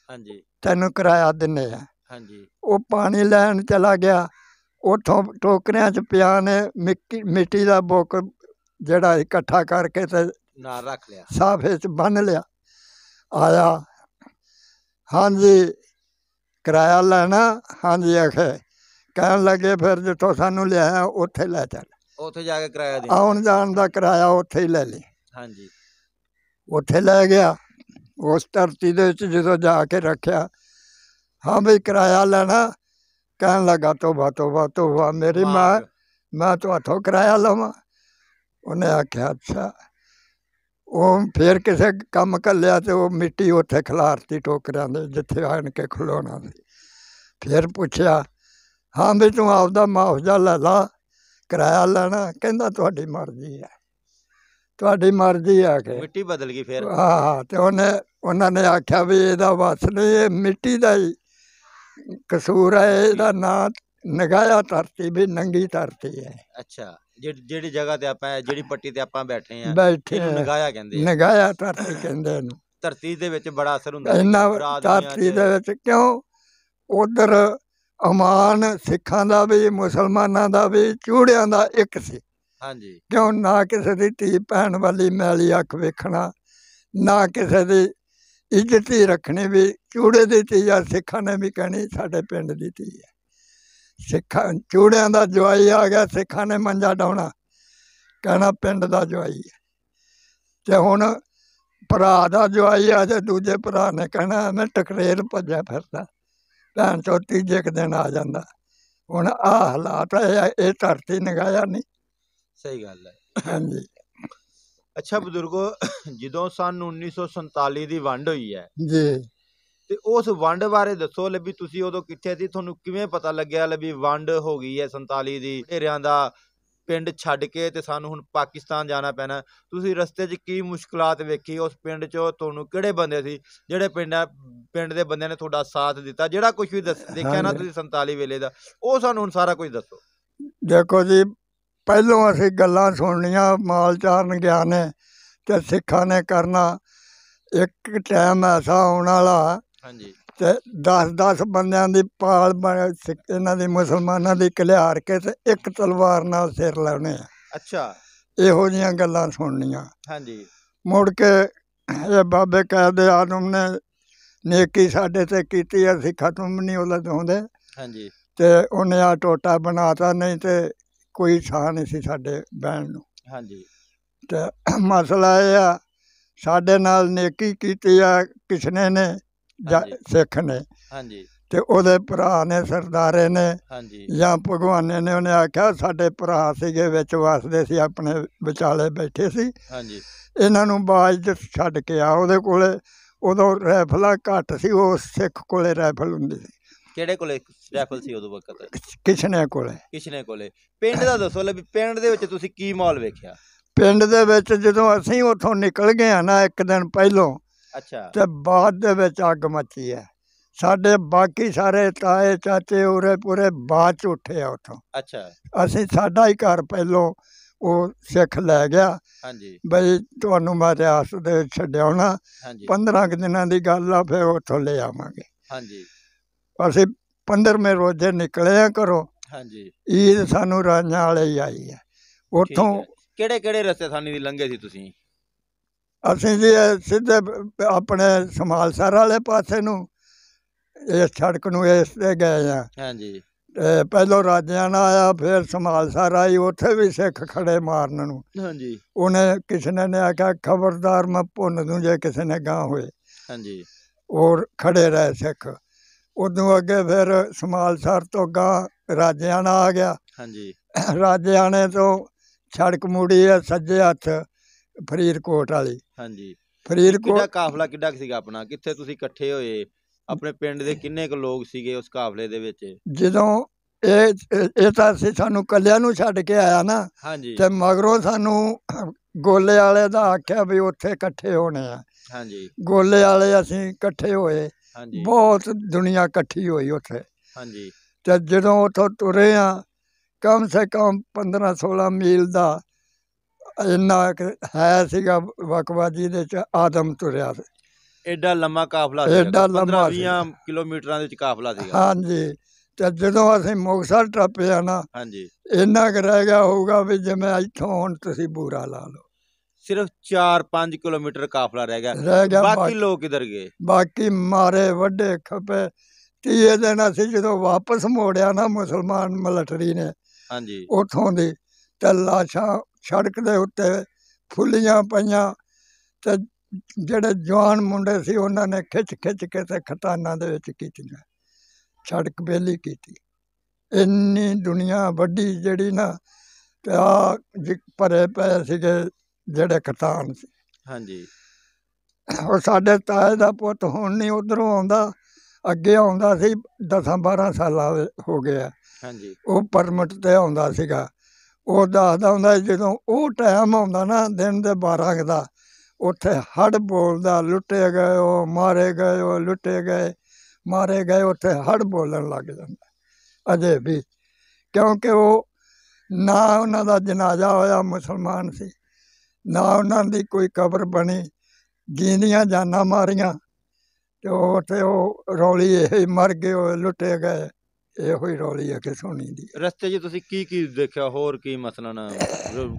ਹਾਂਜੀ ਤੈਨੂੰ ਕਿਰਾਇਆ ਦਿੰਨੇ ਆ ਹਾਂਜੀ ਉਹ ਪਾਣੀ ਲੈਣ ਚਲਾ ਗਿਆ ਉਥੋਂ ਟੋਕਰਿਆਂ 'ਚ ਪਿਆ ਨੇ ਮਿੱਟੀ ਦਾ ਬੋਕ ਜਿਹੜਾ ਇਕੱਠਾ ਕਰਕੇ ਤੇ ਨਾਲ ਰੱਖ ਲਿਆ ਸਾਫੇ 'ਚ ਬੰਨ ਲਿਆ ਆਇਆ ਹਾਂਜੀ ਕਿਰਾਇਆ ਲੈਣਾ ਹਾਂਜੀ ਆਖੇ ਕਹਿਣ ਲੱਗੇ ਫਿਰ ਜਿੱਥੋਂ ਸਾਨੂੰ ਲਿਆਇਆ ਉੱਥੇ ਲੈ ਚੱਲ ਉੱਥੇ ਜਾ ਕੇ ਕਿਰਾਇਆ ਦੇ ਆਉਣ ਜਾਣ ਦਾ ਕਿਰਾਇਆ ਉੱਥੇ ਹੀ ਲੈ ਲਈ ਹਾਂਜੀ ਉੱਥੇ ਲੈ ਗਿਆ ਉਸ ਧਰਤੀ ਦੇ ਵਿੱਚ ਜਦੋਂ ਜਾ ਕੇ ਰੱਖਿਆ ਹਾਂ ਵੀ ਕਿਰਾਇਆ ਲੈਣਾ ਕਹਿਣ ਲੱਗਾ ਤੋਬਾ ਤੋਬਾ ਤੋਬਾ ਮੇਰੀ ਮਾਂ ਮੈਂ ਹੱਥੋਂ ਕਿਰਾਇਆ ਲਵਾਂ ਉਹਨੇ ਆਖਿਆ ਅੱਛਾ ਉਹ ਫੇਰ ਕਿਸੇ ਕੰਮ ਕੱਲਿਆ ਤੇ ਉਹ ਮਿੱਟੀ ਉੱਥੇ ਖਲਾਰਤੀ ਟੋਕਰਾਂ ਦੇ ਜਿੱਥੇ ਆਣ ਕੇ ਖਲੋਣਾ ਸੀ ਫੇਰ ਪੁੱਛਿਆ ਹਾਂ ਵੀ ਤੂੰ ਆਪਦਾ ਮਾਫਜਾ ਲੈ ਲਾ ਕਿਰਾਇਆ ਲੈਣਾ ਕਹਿੰਦਾ ਤੁਹਾਡੀ ਮਰਜ਼ੀ ਹੈ ਤੁਹਾਡੀ ਮਰਜ਼ੀ ਆ ਕੇ ਮਿੱਟੀ ਬਦਲ ਗਈ ਫਿਰ ਹਾਂ ਹਾਂ ਤੇ ਉਹਨੇ ਉਹਨਾਂ ਨੇ ਆਖਿਆ ਵੀ ਇਹਦਾ ਵਸ ਨਹੀਂ ਇਹ ਮਿੱਟੀ ਦਾ ਹੀ ਕਸੂਰ ਹੈ ਇਹਦਾ ਨਾਂ ਨਗਾਇਆ ਧਰਤੀ ਵੀ ਨੰਗੀ ਧਰਤੀ ਹੈ ਅੱਛਾ ਜਿਹੜੀ ਜਿਹੜੀ ਜਗ੍ਹਾ ਤੇ ਆਪਾਂ ਜਿਹੜੀ ਪੱਟੀ ਤੇ ਆਪਾਂ ਬੈਠੇ ਆ ਬੈਠੇ ਨਗਾਇਆ ਕਹਿੰਦੇ ਆ ਨਗਾਇਆ ਧਰਤੀ ਕਹਿੰਦੇ ਨੇ ਧਰਤੀ ਦੇ ਵਿੱਚ ਬੜਾ ਅਸਰ ਹੁੰਦਾ ਇੰਨਾ ਧਰਤੀ ਦੇ ਵਿੱਚ ਕਿਉਂ ਉਧਰ ਅਮਾਨ ਸਿੱਖਾਂ ਦਾ ਵੀ ਮੁਸਲਮਾਨਾਂ ਦਾ ਵੀ ਚੂੜਿਆਂ ਦਾ ਇੱਕ ਸੀ ਹਾਂਜੀ ਕਿਉਂ ਨਾ ਕਿਸੇ ਦੀ ਧੀ ਭੈਣ ਵਾਲੀ ਮੈਲੀ ਅੱਖ ਵੇਖਣਾ ਨਾ ਕਿਸੇ ਦੀ ਇੱਜ਼ਤ ਹੀ ਰੱਖਣੀ ਵੀ ਚੂੜੇ ਦੀ ਧੀ ਆ ਸਿੱਖਾਂ ਨੇ ਵੀ ਕਹਿਣੀ ਸਾਡੇ ਪਿੰਡ ਦੀ ਧੀ ਹੈ ਸਿੱਖਾਂ ਚੂੜਿਆਂ ਦਾ ਜਵਾਈ ਆ ਗਿਆ ਸਿੱਖਾਂ ਨੇ ਮੰਜਾ ਡਾਉਣਾ ਕਹਿਣਾ ਪਿੰਡ ਦਾ ਜਵਾਈ ਹੈ ਤੇ ਹੁਣ ਭਰਾ ਦਾ ਜਵਾਈ ਆ ਤੇ ਦੂਜੇ ਭਰਾ ਨੇ ਕਹਿਣਾ ਮੈਂ ਟਕਰੇਲ ਭੱਜਿਆ ਫਿਰਦਾ ਭੈਣ ਚੋਤੀ ਤੀਜੇ ਦਿਨ ਆ ਜਾਂਦਾ ਹੁਣ ਆ ਹਾਲਾਤ ਆ ਇਹ ਧਰਤੀ ਨਗਾਇਆ ਨਹੀਂ ਸਹੀ ਗੱਲ ਹੈ ਹਾਂਜੀ ਅੱਛਾ ਬਜ਼ੁਰਗੋ ਜਦੋਂ ਸਨ 1947 ਦੀ ਵੰਡ ਹੋਈ ਹੈ ਜੀ ਤੇ ਉਸ ਵੰਡ ਬਾਰੇ ਦੱਸੋ ਲੈ ਵੀ ਤੁਸੀਂ ਉਦੋਂ ਕਿੱਥੇ ਸੀ ਤੁਹਾਨੂੰ ਕਿਵੇਂ ਪਤਾ ਲੱਗਿਆ ਲੈ ਵੀ ਵੰਡ ਹੋ ਗਈ ਹੈ 47 ਦੀ ਢੇਰਿਆਂ ਦਾ ਪਿੰਡ ਛੱਡ ਕੇ ਤੇ ਸਾਨੂੰ ਹੁਣ ਪਾਕਿਸਤਾਨ ਜਾਣਾ ਪੈਣਾ ਤੁਸੀਂ ਰਸਤੇ 'ਚ ਕੀ ਮੁਸ਼ਕਲਾਂ ਵੇਖੀ ਉਸ ਪਿੰਡ 'ਚ ਤੁਹਾਨੂੰ ਕਿਹੜੇ ਬੰਦੇ ਸੀ ਜਿਹੜੇ ਪਿੰਡ ਪਿੰਡ ਦੇ ਬੰਦਿਆਂ ਨੇ ਤੁਹਾਡਾ ਸਾਥ ਦਿੱਤਾ ਜਿਹੜਾ ਕੁਝ ਵੀ ਦੇਖਿਆ ਨਾ ਤੁਸੀਂ 47 ਵੇਲੇ ਦਾ ਉਹ ਸਾਨੂੰ ਹੁਣ ਸਾਰਾ ਕੁਝ ਦੱਸੋ ਦੇਖੋ ਜੀ ਪਹਿਲਾਂ ਅਸੀਂ ਗੱਲਾਂ ਸੁਣਨੀਆਂ ਮਾਲ ਚਾਰਨ ਗਿਆ ਨੇ ਤੇ ਸਿੱਖਾਂ ਨੇ ਕਰਨਾ ਇੱਕ ਟਾਈਮ ਐਸਾ ਆਉਣ ਵਾਲਾ ਹਾਂਜੀ ਤੇ 10-10 ਬੰਦਿਆਂ ਦੀ ਪਾਲ ਇਹਨਾਂ ਦੇ ਮੁਸਲਮਾਨਾਂ ਦੀ ਕਲਿਆਰ ਕੇ ਤੇ ਇੱਕ ਤਲਵਾਰ ਨਾਲ ਸਿਰ ਲਾਉਣੇ ਆ ਅੱਛਾ ਇਹੋ ਜੀਆਂ ਗੱਲਾਂ ਸੁਣਨੀਆਂ ਹਾਂਜੀ ਮੁੜ ਕੇ ਇਹ ਬਾਬੇ ਕਹਦੇ ਆਦਮ ਨੇ ਨੇਕੀ ਸਾਡੇ ਤੇ ਕੀਤੀ ਅਸੀਂ ਖਤਮ ਨਹੀਂ ਉਹ ਲਦਾਉਂਦੇ ਹਾਂਜੀ ਤੇ ਉਹਨੇ ਆ ਟੋਟਾ ਬਣਾਤਾ ਨਹੀਂ ਤੇ ਕੋਈ ਥਾਂ ਨਹੀਂ ਸੀ ਸਾਡੇ ਬਹਿਣ ਨੂੰ ਹਾਂਜੀ ਤੇ ਮਸਲਾ ਇਹ ਆ ਸਾਡੇ ਨਾਲ ਨੇਕੀ ਕੀਤੀ ਆ ਕਿਸਨੇ ਨੇ ਸਿੱਖ ਨੇ ਹਾਂਜੀ ਤੇ ਉਹਦੇ ਭਰਾ ਨੇ ਸਰਦਾਰੇ ਨੇ ਹਾਂਜੀ ਜਾਂ ਭਗਵਾਨੇ ਨੇ ਉਹਨੇ ਆਖਿਆ ਸਾਡੇ ਭਰਾ ਸੀਗੇ ਵਿੱਚ ਵਸਦੇ ਸੀ ਆਪਣੇ ਵਿਚਾਲੇ ਬੈਠੇ ਸੀ ਹਾਂਜੀ ਇਹਨਾਂ ਨੂੰ ਬਾਜ ਛੱਡ ਕੇ ਆ ਉਹਦੇ ਕੋਲੇ ਉਦੋਂ ਰਾਈਫਲਾ ਘੱਟ ਸੀ ਉਹ ਸਿੱਖ ਕੋਲੇ ਰਾਈਫਲ ਹੁੰਦੀ ਸੀ ਕਿਹੜੇ ਕੋਲੇ ਰਾਈਫਲ ਸੀ ਉਦੋਂ ਵਕਤ ਕਿਸ਼ਨੇ ਕੋਲੇ ਕਿਸ਼ਨੇ ਕੋਲੇ ਪਿੰਡ ਦਾ ਦੱਸੋ ਲੈ ਵੀ ਪਿੰਡ ਦੇ ਵਿੱਚ ਤੁਸੀਂ ਕੀ ਮਾਲ ਵੇਖਿਆ ਪਿੰਡ ਦੇ ਵਿੱਚ ਜਦੋਂ ਅਸੀਂ ਉੱਥੋਂ ਨਿਕਲ ਗਏ ਆ ਨਾ ਇੱਕ ਦਿਨ ਪਹਿਲੋਂ ਅੱਛਾ ਤੇ ਬਾਅਦ ਦੇ ਵਿੱਚ ਅੱਗ ਮੱਚੀ ਹੈ ਸਾਡੇ ਬਾਕੀ ਸਾਰੇ ਤਾਏ ਚਾਚੇ ਉਰੇ ਪੂਰੇ ਬਾਅਦ ਉੱਠੇ ਆ ਉੱਥੋਂ ਅੱਛਾ ਅਸੀਂ ਸਾਡਾ ਹੀ ਘਰ ਪਹਿਲੋਂ ਉਹ ਸਿੱਖ ਲੈ ਗਿਆ ਹਾਂਜੀ ਬਈ ਤੁਹਾਨੂੰ ਮੈਂ ਆਸ ਦੇ ਛੱਡਿਆਉਣਾ 15 ਦਿਨਾਂ ਦੀ ਗੱਲ ਆ ਫਿਰ ਉੱਥੋਂ ਲੈ ਆਵਾਂਗੇ ਹਾਂਜੀ ਅਸੀਂ 15ਵੇਂ ਰੋਜ਼ੇ ਨਿਕਲੇ ਆ ਘਰੋਂ ਹਾਂਜੀ ਈਦ ਸਾਨੂੰ ਰਾਜਾਂ ਵਾਲੇ ਹੀ ਆਈ ਹੈ ਉਥੋਂ ਕਿਹੜੇ ਕਿਹੜੇ ਰਸਤੇ ਸਾਨੂੰ ਦੀ ਲੰਘੇ ਸੀ ਤੁਸੀਂ ਅਸੀਂ ਜੀ ਸਿੱਧੇ ਆਪਣੇ ਸਮਾਲਸਰ ਵਾਲੇ ਪਾਸੇ ਨੂੰ ਇਸ ਸੜਕ ਨੂੰ ਇਸ ਤੇ ਗਏ ਆ ਹਾਂਜੀ ਤੇ ਰਾਜਿਆਂ ਨਾਲ ਆਇਆ ਫਿਰ ਸਮਾਲਸਰ ਆਈ ਉੱਥੇ ਵੀ ਸਿੱਖ ਖੜੇ ਮਾਰਨ ਨੂੰ ਹਾਂਜੀ ਉਹਨੇ ਕਿਸਨੇ ਨੇ ਆਖਿਆ ਖਬਰਦਾਰ ਮੈਂ ਪੁੰਨ ਦੂੰ ਜੇ ਕਿਸੇ ਨੇ ਗਾਂ ਹੋਏ ਹਾਂਜੀ ਔਰ ਖੜੇ ਰਹੇ ਸਿੱਖ ਉਦੋਂ ਅੱਗੇ ਫਿਰ ਸਮਾਲਸਰ ਤੋਂ ਗਾ ਰਾਜਿਆਣਾ ਆ ਗਿਆ ਹਾਂਜੀ ਰਾਜਿਆਣੇ ਤੋਂ ਛੜਕ ਮੂੜੀ ਹੈ ਸੱਜੇ ਹੱਥ ਫਰੀਦਕੋਟ ਵਾਲੀ ਹਾਂਜੀ ਕਿੰਨਾ ਦਾ ਕਾਫਲਾ ਕਿੱਡਾ ਸੀਗਾ ਆਪਣਾ ਕਿੱਥੇ ਤੁਸੀਂ ਇਕੱਠੇ ਹੋਏ ਆਪਣੇ ਪਿੰਡ ਦੇ ਕਿੰਨੇ ਕੁ ਲੋਕ ਸੀਗੇ ਉਸ ਕਾਫਲੇ ਦੇ ਵਿੱਚ ਜਦੋਂ ਇਹ ਇਹ- ਤਾਂ ਅਸੀਂ ਸਾਨੂੰ ਕੱਲਿਆਂ ਨੂੰ ਛੱਡ ਕੇ ਆਇਆ ਨਾ ਹਾਂਜੀ ਤੇ ਮਗਰੋਂ ਸਾਨੂੰ ਗੋਲੇ ਵਾਲੇ ਦਾ ਆਖਿਆ ਵੀ ਉੱਥੇ ਇਕੱਠੇ ਹੋਣੇ ਆ ਹਾਂਜੀ ਗੋਲੇ ਵਾਲੇ ਅਸੀਂ ਇਕੱਠੇ ਹੋਏ ਹਾਂਜੀ ਬਹੁਤ ਦੁਨੀਆ ਇਕੱਠੀ ਹੋਈ ਉੱਥੇ ਹਾਂਜੀ ਤੇ ਜਦੋਂ ਉੱਥੋਂ ਤੁਰੇ ਆ ਕਮ ਸੇ ਕਮ 15 16 ਮੀਲ ਦਾ ਇੰਨਾ ਹੈ ਸੀਗਾ ਵਕਵਾਦੀ ਦੇ ਚ ਆਦਮ ਤੁਰਿਆ ਸੀ ਐਡਾ ਲੰਮਾ ਕਾਫਲਾ ਸੀ ਐਡਾ ਲੰਮਾ 20 ਕਿਲੋਮੀਟਰਾਂ ਦੇ ਚ ਕਾਫਲਾ ਸੀ ਹਾਂਜੀ ਤੇ ਜਦੋਂ ਅਸੀਂ ਮੁਕਸਰ ਟੱਪਿਆ ਨਾ ਹਾਂਜੀ ਇੰਨਾ ਕੁ ਰਹਿ ਗਿਆ ਹੋਊਗਾ ਵੀ ਜਿਵੇਂ ਇੱਥੋਂ ਹੁਣ ਤੁਸੀਂ ਬੂਰਾ ਲਾ ਲਓ ਸਿਰਫ 4-5 ਕਿਲੋਮੀਟਰ ਕਾਫਲਾ ਰਹਿ ਗਿਆ ਬਾਕੀ ਲੋਕ ਕਿਧਰ ਗਏ ਬਾਕੀ ਮਾਰੇ ਵੱਡੇ ਤੇ ਤੀਏ ਦਿਨ ਅਸੀਂ ਜਦੋਂ ਵਾਪਸ ਮੋੜਿਆ ਨਾ ਮੁਸਲਮਾਨ ਮਲਟਰੀ ਨੇ ਹਾਂਜੀ ਉਥੋਂ ਦੇ ਤੇ ਲਾਸ਼ਾਂ ਸੜਕ ਦੇ ਉੱਤੇ ਫੁੱਲੀਆਂ ਪਈਆਂ ਤੇ ਜਿਹੜੇ ਜਵਾਨ ਮੁੰਡੇ ਸੀ ਉਹਨਾਂ ਨੇ ਖਿੱਚ ਖਿੱਚ ਕੇ ਤੇ ਖਤਾਨਾਂ ਦੇ ਵਿੱਚ ਕੀਤੀਆਂ ਸੜਕ ਬੇਲੀ ਕੀਤੀ ਇੰਨੀ ਦੁਨੀਆ ਵੱਡੀ ਜਿਹੜੀ ਨਾ ਤੇ ਆ ਪਰੇ ਪਏ ਸੀਗੇ ਜਿਹੜੇ ਕਿਸਾਨ ਸੀ ਹਾਂਜੀ ਉਹ ਸਾਡੇ ਤਾਏ ਦਾ ਪੁੱਤ ਹੁਣ ਨਹੀਂ ਉਧਰੋਂ ਆਉਂਦਾ ਅੱਗੇ ਆਉਂਦਾ ਸੀ 10 12 ਸਾਲਾਂ ਹੋ ਗਿਆ ਹਾਂਜੀ ਉਹ ਪਰਮਿਟ ਤੇ ਆਉਂਦਾ ਸੀਗਾ ਉਹ ਦੱਸਦਾ ਹੁੰਦਾ ਜਦੋਂ ਉਹ ਟਾਈਮ ਆਉਂਦਾ ਨਾ ਦਿਨ ਦੇ 12 ਦਾ ਉੱਥੇ ਹੜ ਬੋਲਦਾ ਲੁੱਟੇ ਗਏ ਉਹ ਮਾਰੇ ਗਏ ਉਹ ਲੁੱਟੇ ਗਏ ਮਾਰੇ ਗਏ ਉੱਥੇ ਹੜ ਬੋਲਣ ਲੱਗ ਜਾਂਦਾ ਅਜੇ ਵੀ ਕਿਉਂਕਿ ਉਹ ਨਾ ਉਹਨਾਂ ਦਾ ਜਨਾਜ਼ਾ ਹੋਇਆ ਮੁਸਲਮਾਨ ਸੀ ਨਾ ਉਹਨਾਂ ਦੀ ਕੋਈ ਕਬਰ ਬਣੀ ਗੀਂਦੀਆਂ ਜਾਨਾਂ ਮਾਰੀਆਂ ਤੇ ਉਹ ਤੇ ਉਹ ਰੌਲੀ ਇਹ ਮਰ ਗਏ ਉਹ ਲੁੱਟੇ ਗਏ ਇਹੋ ਹੀ ਰੌਲੀ ਆ ਕਿ ਸੋਣੀ ਦੀ ਰਸਤੇ 'ਚ ਤੁਸੀਂ ਕੀ ਕੀ ਦੇਖਿਆ ਹੋਰ ਕੀ ਮਸਲਨ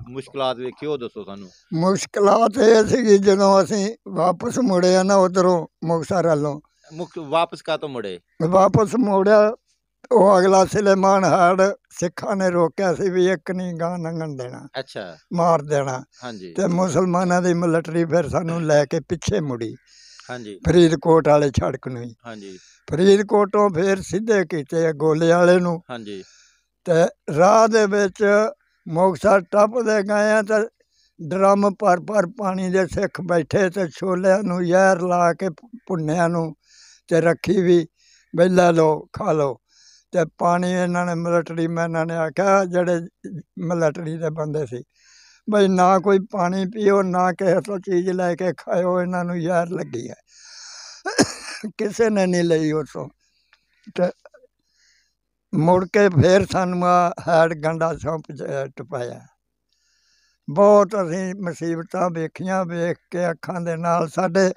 ਮੁਸ਼ਕਲਾਂ ਵੇਖੀ ਦੱਸੋ ਸਾਨੂੰ ਮੁਸ਼ਕਲਾਂ ਇਹ ਸੀ ਜਦੋਂ ਅਸੀਂ ਵਾਪਸ ਮੁੜਿਆ ਨਾ ਉਧਰੋਂ ਮੁਕਸਰ ਵੱਲੋਂ ਮੁਕ ਵਾਪਸ ਕਾ ਤੋਂ ਮੁੜੇ ਵਾਪਸ ਮੁੜਿਆ ਉਹ ਅਗਲਾ ਸਲੇਮਾਨ ਹਾਰ ਸਿੱਖਾਂ ਨੇ ਰੋਕਿਆ ਸੀ ਵੀ ਇੱਕ ਨਹੀਂ ਗਾਂ ਨੰਗਣ ਦੇਣਾ ਅੱਛਾ ਮਾਰ ਦੇਣਾ ਹਾਂਜੀ ਤੇ ਮੁਸਲਮਾਨਾਂ ਦੀ ਮਿਲਟਰੀ ਫਿਰ ਸਾਨੂੰ ਲੈ ਕੇ ਪਿੱਛੇ ਮੁੜੀ ਹਾਂਜੀ ਫਰੀਦਕੋਟ ਵਾਲੇ ਛੜਕ ਨੂੰ ਹਾਂਜੀ ਫਰੀਦਕੋਟੋਂ ਫਿਰ ਸਿੱਧੇ ਕੀਤੇ ਗੋਲੇ ਵਾਲੇ ਨੂੰ ਹਾਂਜੀ ਤੇ ਰਾਹ ਦੇ ਵਿੱਚ ਟੱਪ ਟੱਪਦੇ ਗਏ ਆ ਤਾਂ ਡਰਮ ਭਰ ਭਰ ਪਾਣੀ ਦੇ ਸਿੱਖ ਬੈਠੇ ਤੇ ਛੋਲਿਆਂ ਨੂੰ ਯਾਰ ਲਾ ਕੇ ਪੁੰਨਿਆਂ ਨੂੰ ਤੇ ਰੱਖੀ ਵੀ ਬੈਲਾ ਲੋ ਖਾ ਲੋ ਤੇ ਪਾਣੀ ਇਹਨਾਂ ਨੇ ਮਿਲਟਰੀ ਮੈਨਾਂ ਨੇ ਆਖਿਆ ਜਿਹੜੇ ਮਿਲਟਰੀ ਦੇ ਬੰਦੇ ਸੀ ਬਈ ਨਾ ਕੋਈ ਪਾਣੀ ਪੀਓ ਨਾ ਕਿਸੇ ਤੋਂ ਚੀਜ਼ ਲੈ ਕੇ ਖਾਓ ਇਹਨਾਂ ਨੂੰ ਯਾਰ ਲੱਗੀ ਹੈ ਕਿਸੇ ਨੇ ਨਹੀਂ ਲਈ ਉਸੋਂ ਤੇ ਮੁੜ ਕੇ ਫੇਰ ਸਾਨੂੰ ਆ ਹੈਡ ਗੰਡਾ ਸੌਂਪ ਟਪਾਇਆ ਬਹੁਤ ਅਸੀਂ ਮੁਸੀਬਤਾਂ ਵੇਖੀਆਂ ਵੇਖ ਕੇ ਅੱਖਾਂ ਦੇ ਨਾਲ ਸਾਡੇ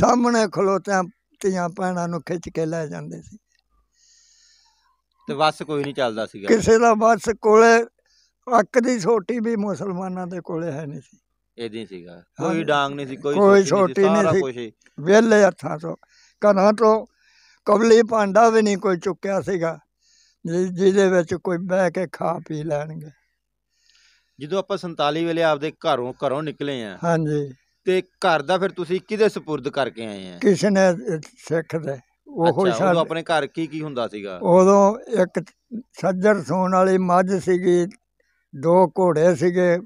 ਸਾਹਮਣੇ ਖਲੋਤਿਆਂ ਧੀਆਂ ਪੈਣਾ ਨੂੰ ਖਿੱਚ ਕੇ ਲੈ ਜਾਂਦੇ ਸੀ ਤੇ ਬੱਸ ਕੋਈ ਨਹੀਂ ਚੱਲਦਾ ਸੀਗਾ ਕਿਸੇ ਦਾ ਬੱਸ ਕੋਲੇ ਅੱਕ ਦੀ ਛੋਟੀ ਵੀ ਮੁਸਲਮਾਨਾਂ ਦੇ ਕੋਲੇ ਹੈ ਨਹੀਂ ਸੀ ਇਹਦੀ ਸੀਗਾ ਕੋਈ ਡਾਂਗ ਨਹੀਂ ਸੀ ਕੋਈ ਛੋਟੀ ਨਹੀਂ ਸੀ। ਵੇਲੇ ਹੱਥਾਂ ਤੋਂ ਕਨਾਂ ਤੋਂ ਕਬਲੀ ਪਾਂਡਾ ਵੀ ਨਹੀਂ ਕੋਈ ਚੁੱਕਿਆ ਸੀਗਾ ਜਿਹਦੇ ਵਿੱਚ ਕੋਈ ਬਹਿ ਕੇ ਖਾ ਪੀ ਲੈਣਗੇ ਜਦੋਂ ਆਪਾਂ 47 ਵੇਲੇ ਆਪਦੇ ਘਰੋਂ ਘਰੋਂ ਨਿਕਲੇ ਆ ਹਾਂਜੀ ਤੇ ਘਰ ਦਾ ਫਿਰ ਤੁਸੀਂ ਕਿਹਦੇ سپرد ਕਰਕੇ ਆਏ ਆ ਕਿਸ ਨੇ ਸਿੱਖ ਦੇ ਉਹੋ ਅੱਛਾ ਉਹ ਆਪਣੇ ਘਰ ਕੀ ਕੀ ਹੁੰਦਾ ਸੀਗਾ ਉਦੋਂ ਇੱਕ ਸੱਜਰ ਸੂਣ ਵਾਲੀ ਮੱਝ ਸੀਗੀ ਦੋ ਘੋੜੇ ਸੀਗੇ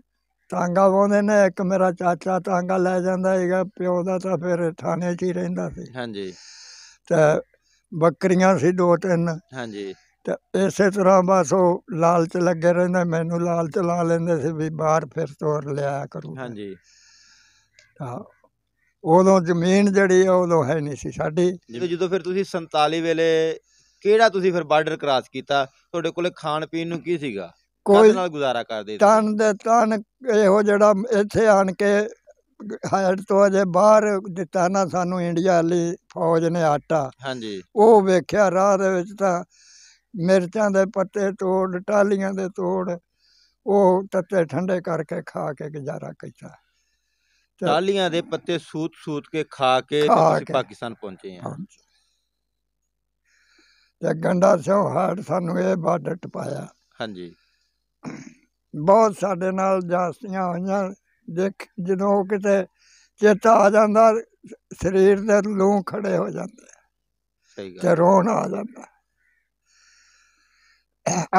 ਤਾਂਗਾ ਵਾਉਂਦੇ ਨੇ ਇੱਕ ਮੇਰਾ ਚਾਚਾ ਤਾਂਗਾ ਲੈ ਜਾਂਦਾ ਸੀਗਾ ਪਿਓ ਦਾ ਤਾਂ ਫਿਰ ਥਾਣੇ 'ਚ ਹੀ ਰਹਿੰਦਾ ਸੀ ਹਾਂਜੀ ਤੇ ਬੱਕਰੀਆਂ ਸੀ ਦੋ ਤਿੰਨ ਹਾਂਜੀ ਤੇ ਇਸੇ ਤਰ੍ਹਾਂ ਬਸ ਉਹ ਲਾਲਚ ਲੱਗੇ ਰਹਿੰਦੇ ਮੈਨੂੰ ਲਾਲਚ ਲਾ ਲੈਂਦੇ ਸੀ ਵੀ ਬਾਹਰ ਫਿਰ ਤੋਰ ਲਿਆ ਕਰੂ ਹਾਂਜੀ ਤਾਂ ਉਦੋਂ ਜ਼ਮੀਨ ਜਿਹੜੀ ਆ ਉਦੋਂ ਹੈ ਨਹੀਂ ਸੀ ਸਾਡੀ ਜਦੋਂ ਜਦੋਂ ਫਿਰ ਤੁਸੀਂ 47 ਵੇਲੇ ਕਿਹੜਾ ਤੁਸੀਂ ਫਿਰ ਬਾਰਡਰ ਕ੍ਰਾਸ ਕੀਤਾ ਤੁਹਾਡੇ ਕੋਲੇ ਖਾਣ ਪੀਣ ਨੂੰ ਕੀ ਸੀਗਾ ਕੋਈ ਨਾਲ ਗੁਜ਼ਾਰਾ ਕਰਦੇ ਤਨ ਦੇ ਤਨ ਇਹੋ ਜਿਹੜਾ ਇੱਥੇ ਆਣ ਕੇ ਹਾਇਰ ਤੋਂ ਅਜੇ ਬਾਹਰ ਦਿੱਤਾ ਨਾ ਸਾਨੂੰ ਇੰਡੀਆ ਵਾਲੀ ਫੌਜ ਨੇ ਆਟਾ ਹਾਂਜੀ ਉਹ ਵੇਖਿਆ ਰਾਹ ਦੇ ਵਿੱਚ ਤਾਂ ਮਿਰਚਾਂ ਦੇ ਪੱਤੇ ਤੋੜ ਟਾਲੀਆਂ ਦੇ ਤੋੜ ਉਹ ਤੱਤੇ ਠੰਡੇ ਕਰਕੇ ਖਾ ਕੇ ਗੁਜ਼ਾਰਾ ਕੀਤਾ ਟਾਲੀਆਂ ਦੇ ਪੱਤੇ ਸੂਤ-ਸੂਤ ਕੇ ਖਾ ਕੇ ਤੁਸੀਂ ਪਾਕਿਸਤਾਨ ਪਹੁੰਚੇ ਆ ਤੇ ਗੰਡਾ ਸਿੰਘ ਹਾਰ ਸਾਨੂੰ ਇਹ ਬਾਰਡਰ ਟਪਾਇਆ ਹਾਂਜੀ ਬਹੁਤ ਸਾਡੇ ਨਾਲ ਜਾਸਤੀਆਂ ਹੋਈਆਂ ਦੇਖ ਜਦੋਂ ਉਹ ਕਿਤੇ ਚੇਤਾ ਆ ਜਾਂਦਾ ਸਰੀਰ ਦੇ ਲੂ ਖੜੇ ਹੋ ਜਾਂਦੇ ਸਹੀ ਤੇ ਰੋਣ ਆ ਜਾਂਦਾ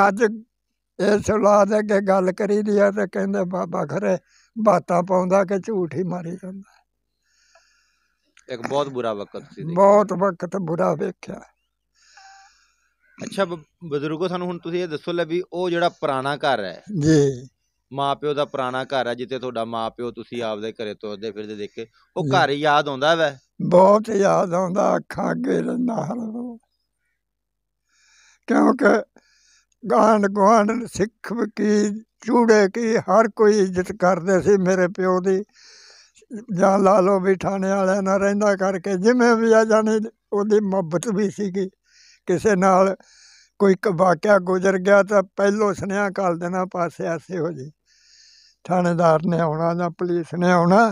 ਅੱਜ ਇਸ ਦੇ ਕੇ ਗੱਲ ਕਰੀ ਦੀ ਆ ਤੇ ਕਹਿੰਦੇ ਬਾਬਾ ਖਰੇ ਬਾਤਾਂ ਪਾਉਂਦਾ ਕਿ ਝੂਠ ਹੀ ਮਾਰੀ ਜਾਂਦਾ ਇੱਕ ਬਹੁਤ ਬੁਰਾ ਵਕਤ ਸੀ ਬਹੁਤ ਵਕਤ ਬੁਰਾ ਵੇਖਿਆ ਅੱਛਾ ਬਜ਼ੁਰਗੋ ਸਾਨੂੰ ਹੁਣ ਤੁਸੀਂ ਇਹ ਦੱਸੋ ਲੈ ਵੀ ਉਹ ਜਿਹੜਾ ਪੁਰਾਣਾ ਘਰ ਹੈ ਜੀ ਮਾਪਿਓ ਦਾ ਪੁਰਾਣਾ ਘਰ ਹੈ ਜਿੱਥੇ ਤੁਹਾਡਾ ਮਾਪਿਓ ਤੁਸੀਂ ਆਪਦੇ ਘਰੇ ਤੁਰਦੇ ਫਿਰਦੇ ਦੇਖੇ ਉਹ ਘਰ ਯਾਦ ਆਉਂਦਾ ਵੈ ਬਹੁਤ ਯਾਦ ਆਉਂਦਾ ਅੱਖਾਂ ਅੱਗੇ ਰੰਦਾ ਹਰ ਕਿਉਂਕਿ ਗਾਂਢ ਗੁਆਂਢ ਸਿੱਖ ਕੀ ਚੂੜੇ ਕੀ ਹਰ ਕੋਈ ਇੱਜ਼ਤ ਕਰਦੇ ਸੀ ਮੇਰੇ ਪਿਓ ਦੀ ਜਾਂ ਲਾ ਲੋ ਵੀ ਥਾਣੇ ਵਾਲਿਆਂ ਨਾਲ ਰਹਿੰਦਾ ਕਰਕੇ ਜਿਵੇਂ ਵੀ ਆ ਜਾਣੀ ਉਹਦੀ ਮੁਹੱਬਤ ਵੀ ਸੀਗੀ ਕਿਸੇ ਨਾਲ ਕੋਈ ਵਾਕਿਆ ਗੁਜ਼ਰ ਗਿਆ ਤਾਂ ਪਹਿਲੋ ਸੁਨੇਹਾ ਕਰ ਦੇਣਾ ਪਾਸੇ ਆਸੇ ਹੋ ਜੀ ਥਾਣੇਦਾਰ ਨੇ ਆਉਣਾ ਜਾਂ ਪੁਲਿਸ ਨੇ ਆਉਣਾ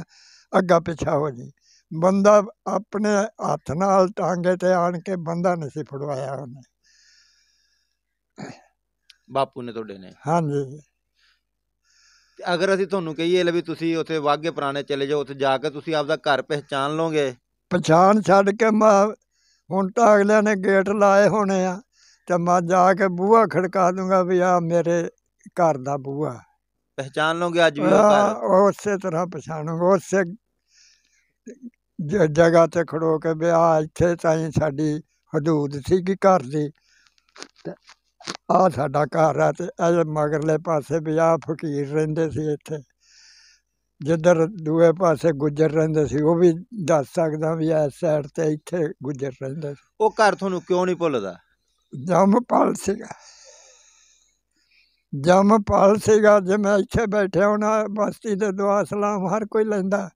ਅੱਗਾ ਪਿੱਛਾ ਹੋ ਜੀ ਬੰਦਾ ਆਪਣੇ ਹੱਥ ਨਾਲ ਟਾਂਗੇ ਤੇ ਆਣ ਕੇ ਬੰਦਾ ਨਹੀਂ ਸੀ ਫੜਵਾਇਆ ਉਹਨੇ ਬਾਪੂ ਨੇ ਤੁਹਾਡੇ ਨੇ ਹਾਂਜੀ ਅਗਰ ਅਸੀਂ ਤੁਹਾਨੂੰ ਕਹੀਏ ਲੈ ਵੀ ਤੁਸੀਂ ਉੱਥੇ ਵਾਗੇ ਪੁਰਾਣੇ ਚਲੇ ਜਾਓ ਉੱਥੇ ਜਾ ਕੇ ਤੁਸੀਂ ਆਪਦਾ ਘਰ ਪਹਿਚਾਨ ਲਓਗੇ ਪਛਾਣ ਛੱਡ ਕੇ ਮਾ ਹੁਣ ਤਾਂ ਅਗਲਿਆਂ ਨੇ ਗੇਟ ਲਾਏ ਹੋਣੇ ਆ ਤੇ ਮੈਂ ਜਾ ਕੇ ਬੂਹਾ ਖੜਕਾ ਦੂੰਗਾ ਵੀ ਆ ਮੇਰੇ ਘਰ ਦਾ ਬੂਹਾ ਪਹਿਚਾਨ ਲਓਗੇ ਅੱਜ ਵੀ ਉਹ ਘਰ ਉਸੇ ਤਰ੍ਹਾਂ ਪਛਾਣੂਗਾ ਉਸੇ ਜਗ੍ਹਾ ਤੇ ਖੜੋ ਕੇ ਵੀ ਆ ਇੱਥੇ ਤਾਂ ਹੀ ਸਾਡੀ ਹਦੂਦ ਸੀ ਕਿ ਘਰ ਦੀ ਤੇ ਆ ਸਾਡਾ ਘਰ ਆ ਤੇ ਇਹ ਮਗਰਲੇ ਪਾਸੇ ਵੀ ਆ ਫਕੀਰ ਰਹਿੰਦੇ ਸੀ ਇੱਥੇ ਜਿੱਧਰ ਦੂਏ ਪਾਸੇ ਗੁੱਜਰ ਰਹਿੰਦੇ ਸੀ ਉਹ ਵੀ ਦੱਸ ਸਕਦਾ ਵੀ ਇਸ ਸਾਈਡ ਤੇ ਇੱਥੇ ਗੁੱਜਰ ਰਹਿੰਦੇ ਸੀ ਉਹ ਘਰ ਤੁਹਾਨੂੰ ਕਿਉਂ ਨਹੀਂ ਭੁੱਲਦਾ ਜਮਪਾਲ ਸੀਗਾ ਜਮਪਾਲ ਸੀਗਾ ਜੇ ਮੈਂ ਇੱਥੇ ਬੈਠਿਆ ਹੁਣਾ ਬਸਤੀ ਦੇ ਦੁਆ ਸਲਾਮ ਹਰ ਕੋਈ ਲੈਂਦਾ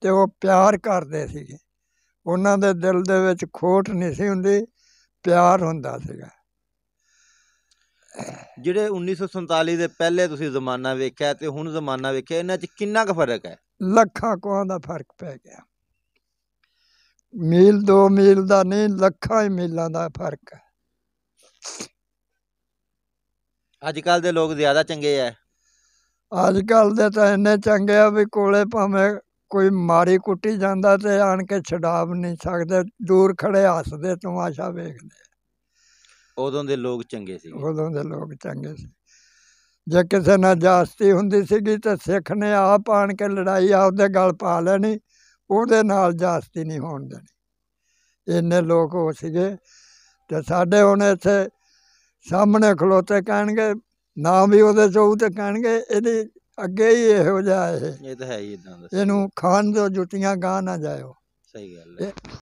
ਤੇ ਉਹ ਪਿਆਰ ਕਰਦੇ ਸੀਗੇ ਉਹਨਾਂ ਦੇ ਦਿਲ ਦੇ ਵਿੱਚ ਖੋਟ ਨਹੀਂ ਸੀ ਹੁੰਦੀ ਪਿਆਰ ਹੁੰਦਾ ਸੀਗਾ ਜਿਹੜੇ 1947 ਦੇ ਪਹਿਲੇ ਤੁਸੀਂ ਜ਼ਮਾਨਾ ਵੇਖਿਆ ਤੇ ਹੁਣ ਜ਼ਮਾਨਾ ਵੇਖਿਆ ਇਹਨਾਂ 'ਚ ਕਿੰਨਾ ਕੁ ਫਰਕ ਹੈ ਲੱਖਾਂ ਕੋਹਾਂ ਦਾ ਫਰਕ ਪੈ ਗਿਆ ਮੀਲ ਦੋ ਮੀਲ ਦਾ ਨਹੀਂ ਲੱਖਾਂ ਹੀ ਮੀਲਾਂ ਦਾ ਫਰਕ ਹੈ ਅੱਜ ਕੱਲ ਦੇ ਲੋਕ ਜ਼ਿਆਦਾ ਚੰਗੇ ਐ ਅੱਜ ਕੱਲ ਦੇ ਤਾਂ ਇੰਨੇ ਚੰਗੇ ਆ ਵੀ ਕੋਲੇ ਭਾਵੇਂ ਕੋਈ ਮਾਰੀ ਕੁੱਟੀ ਜਾਂਦਾ ਤੇ ਆਣ ਕੇ ਛਡਾਵ ਨਹੀਂ ਸਕਦੇ ਦੂਰ ਖੜੇ ਹੱਸਦੇ ਤਮਾਸ਼ਾ ਵੇਖਦੇ ਉਦੋਂ ਦੇ ਲੋਕ ਚੰਗੇ ਸੀ ਉਦੋਂ ਦੇ ਲੋਕ ਚੰਗੇ ਸੀ ਜੇ ਕਿਸੇ ਨਾਲ ਜਾਸਤੀ ਹੁੰਦੀ ਸੀਗੀ ਤਾਂ ਸਿੱਖ ਨੇ ਆਪ ਆਣ ਕੇ ਲੜਾਈ ਆਪਦੇ ਗਲ ਪਾ ਲੈਣੀ ਉਹਦੇ ਨਾਲ ਜਾਸਤੀ ਨਹੀਂ ਹੋਣ ਦੇਣੀ ਇੰਨੇ ਲੋਕ ਹੋ ਸੀਗੇ ਤੇ ਸਾਡੇ ਹੁਣ ਇੱਥੇ ਸਾਹਮਣੇ ਖਲੋਤੇ ਕਹਿਣਗੇ ਨਾ ਵੀ ਉਹਦੇ ਚੋਂ ਤੇ ਕਹਿਣਗੇ ਇਹਦੀ ਅੱਗੇ ਹੀ ਇਹੋ ਜਿਹਾ ਇਹ ਇਹ ਤਾਂ ਹੈ ਹੀ ਇਦਾਂ ਦਾ ਇਹਨੂੰ ਖਾਨ ਦੇ ਜੁੱਤੀਆਂ ਗਾਹ ਨਾ ਜਾਇਓ ਸਹੀ ਗੱਲ ਹੈ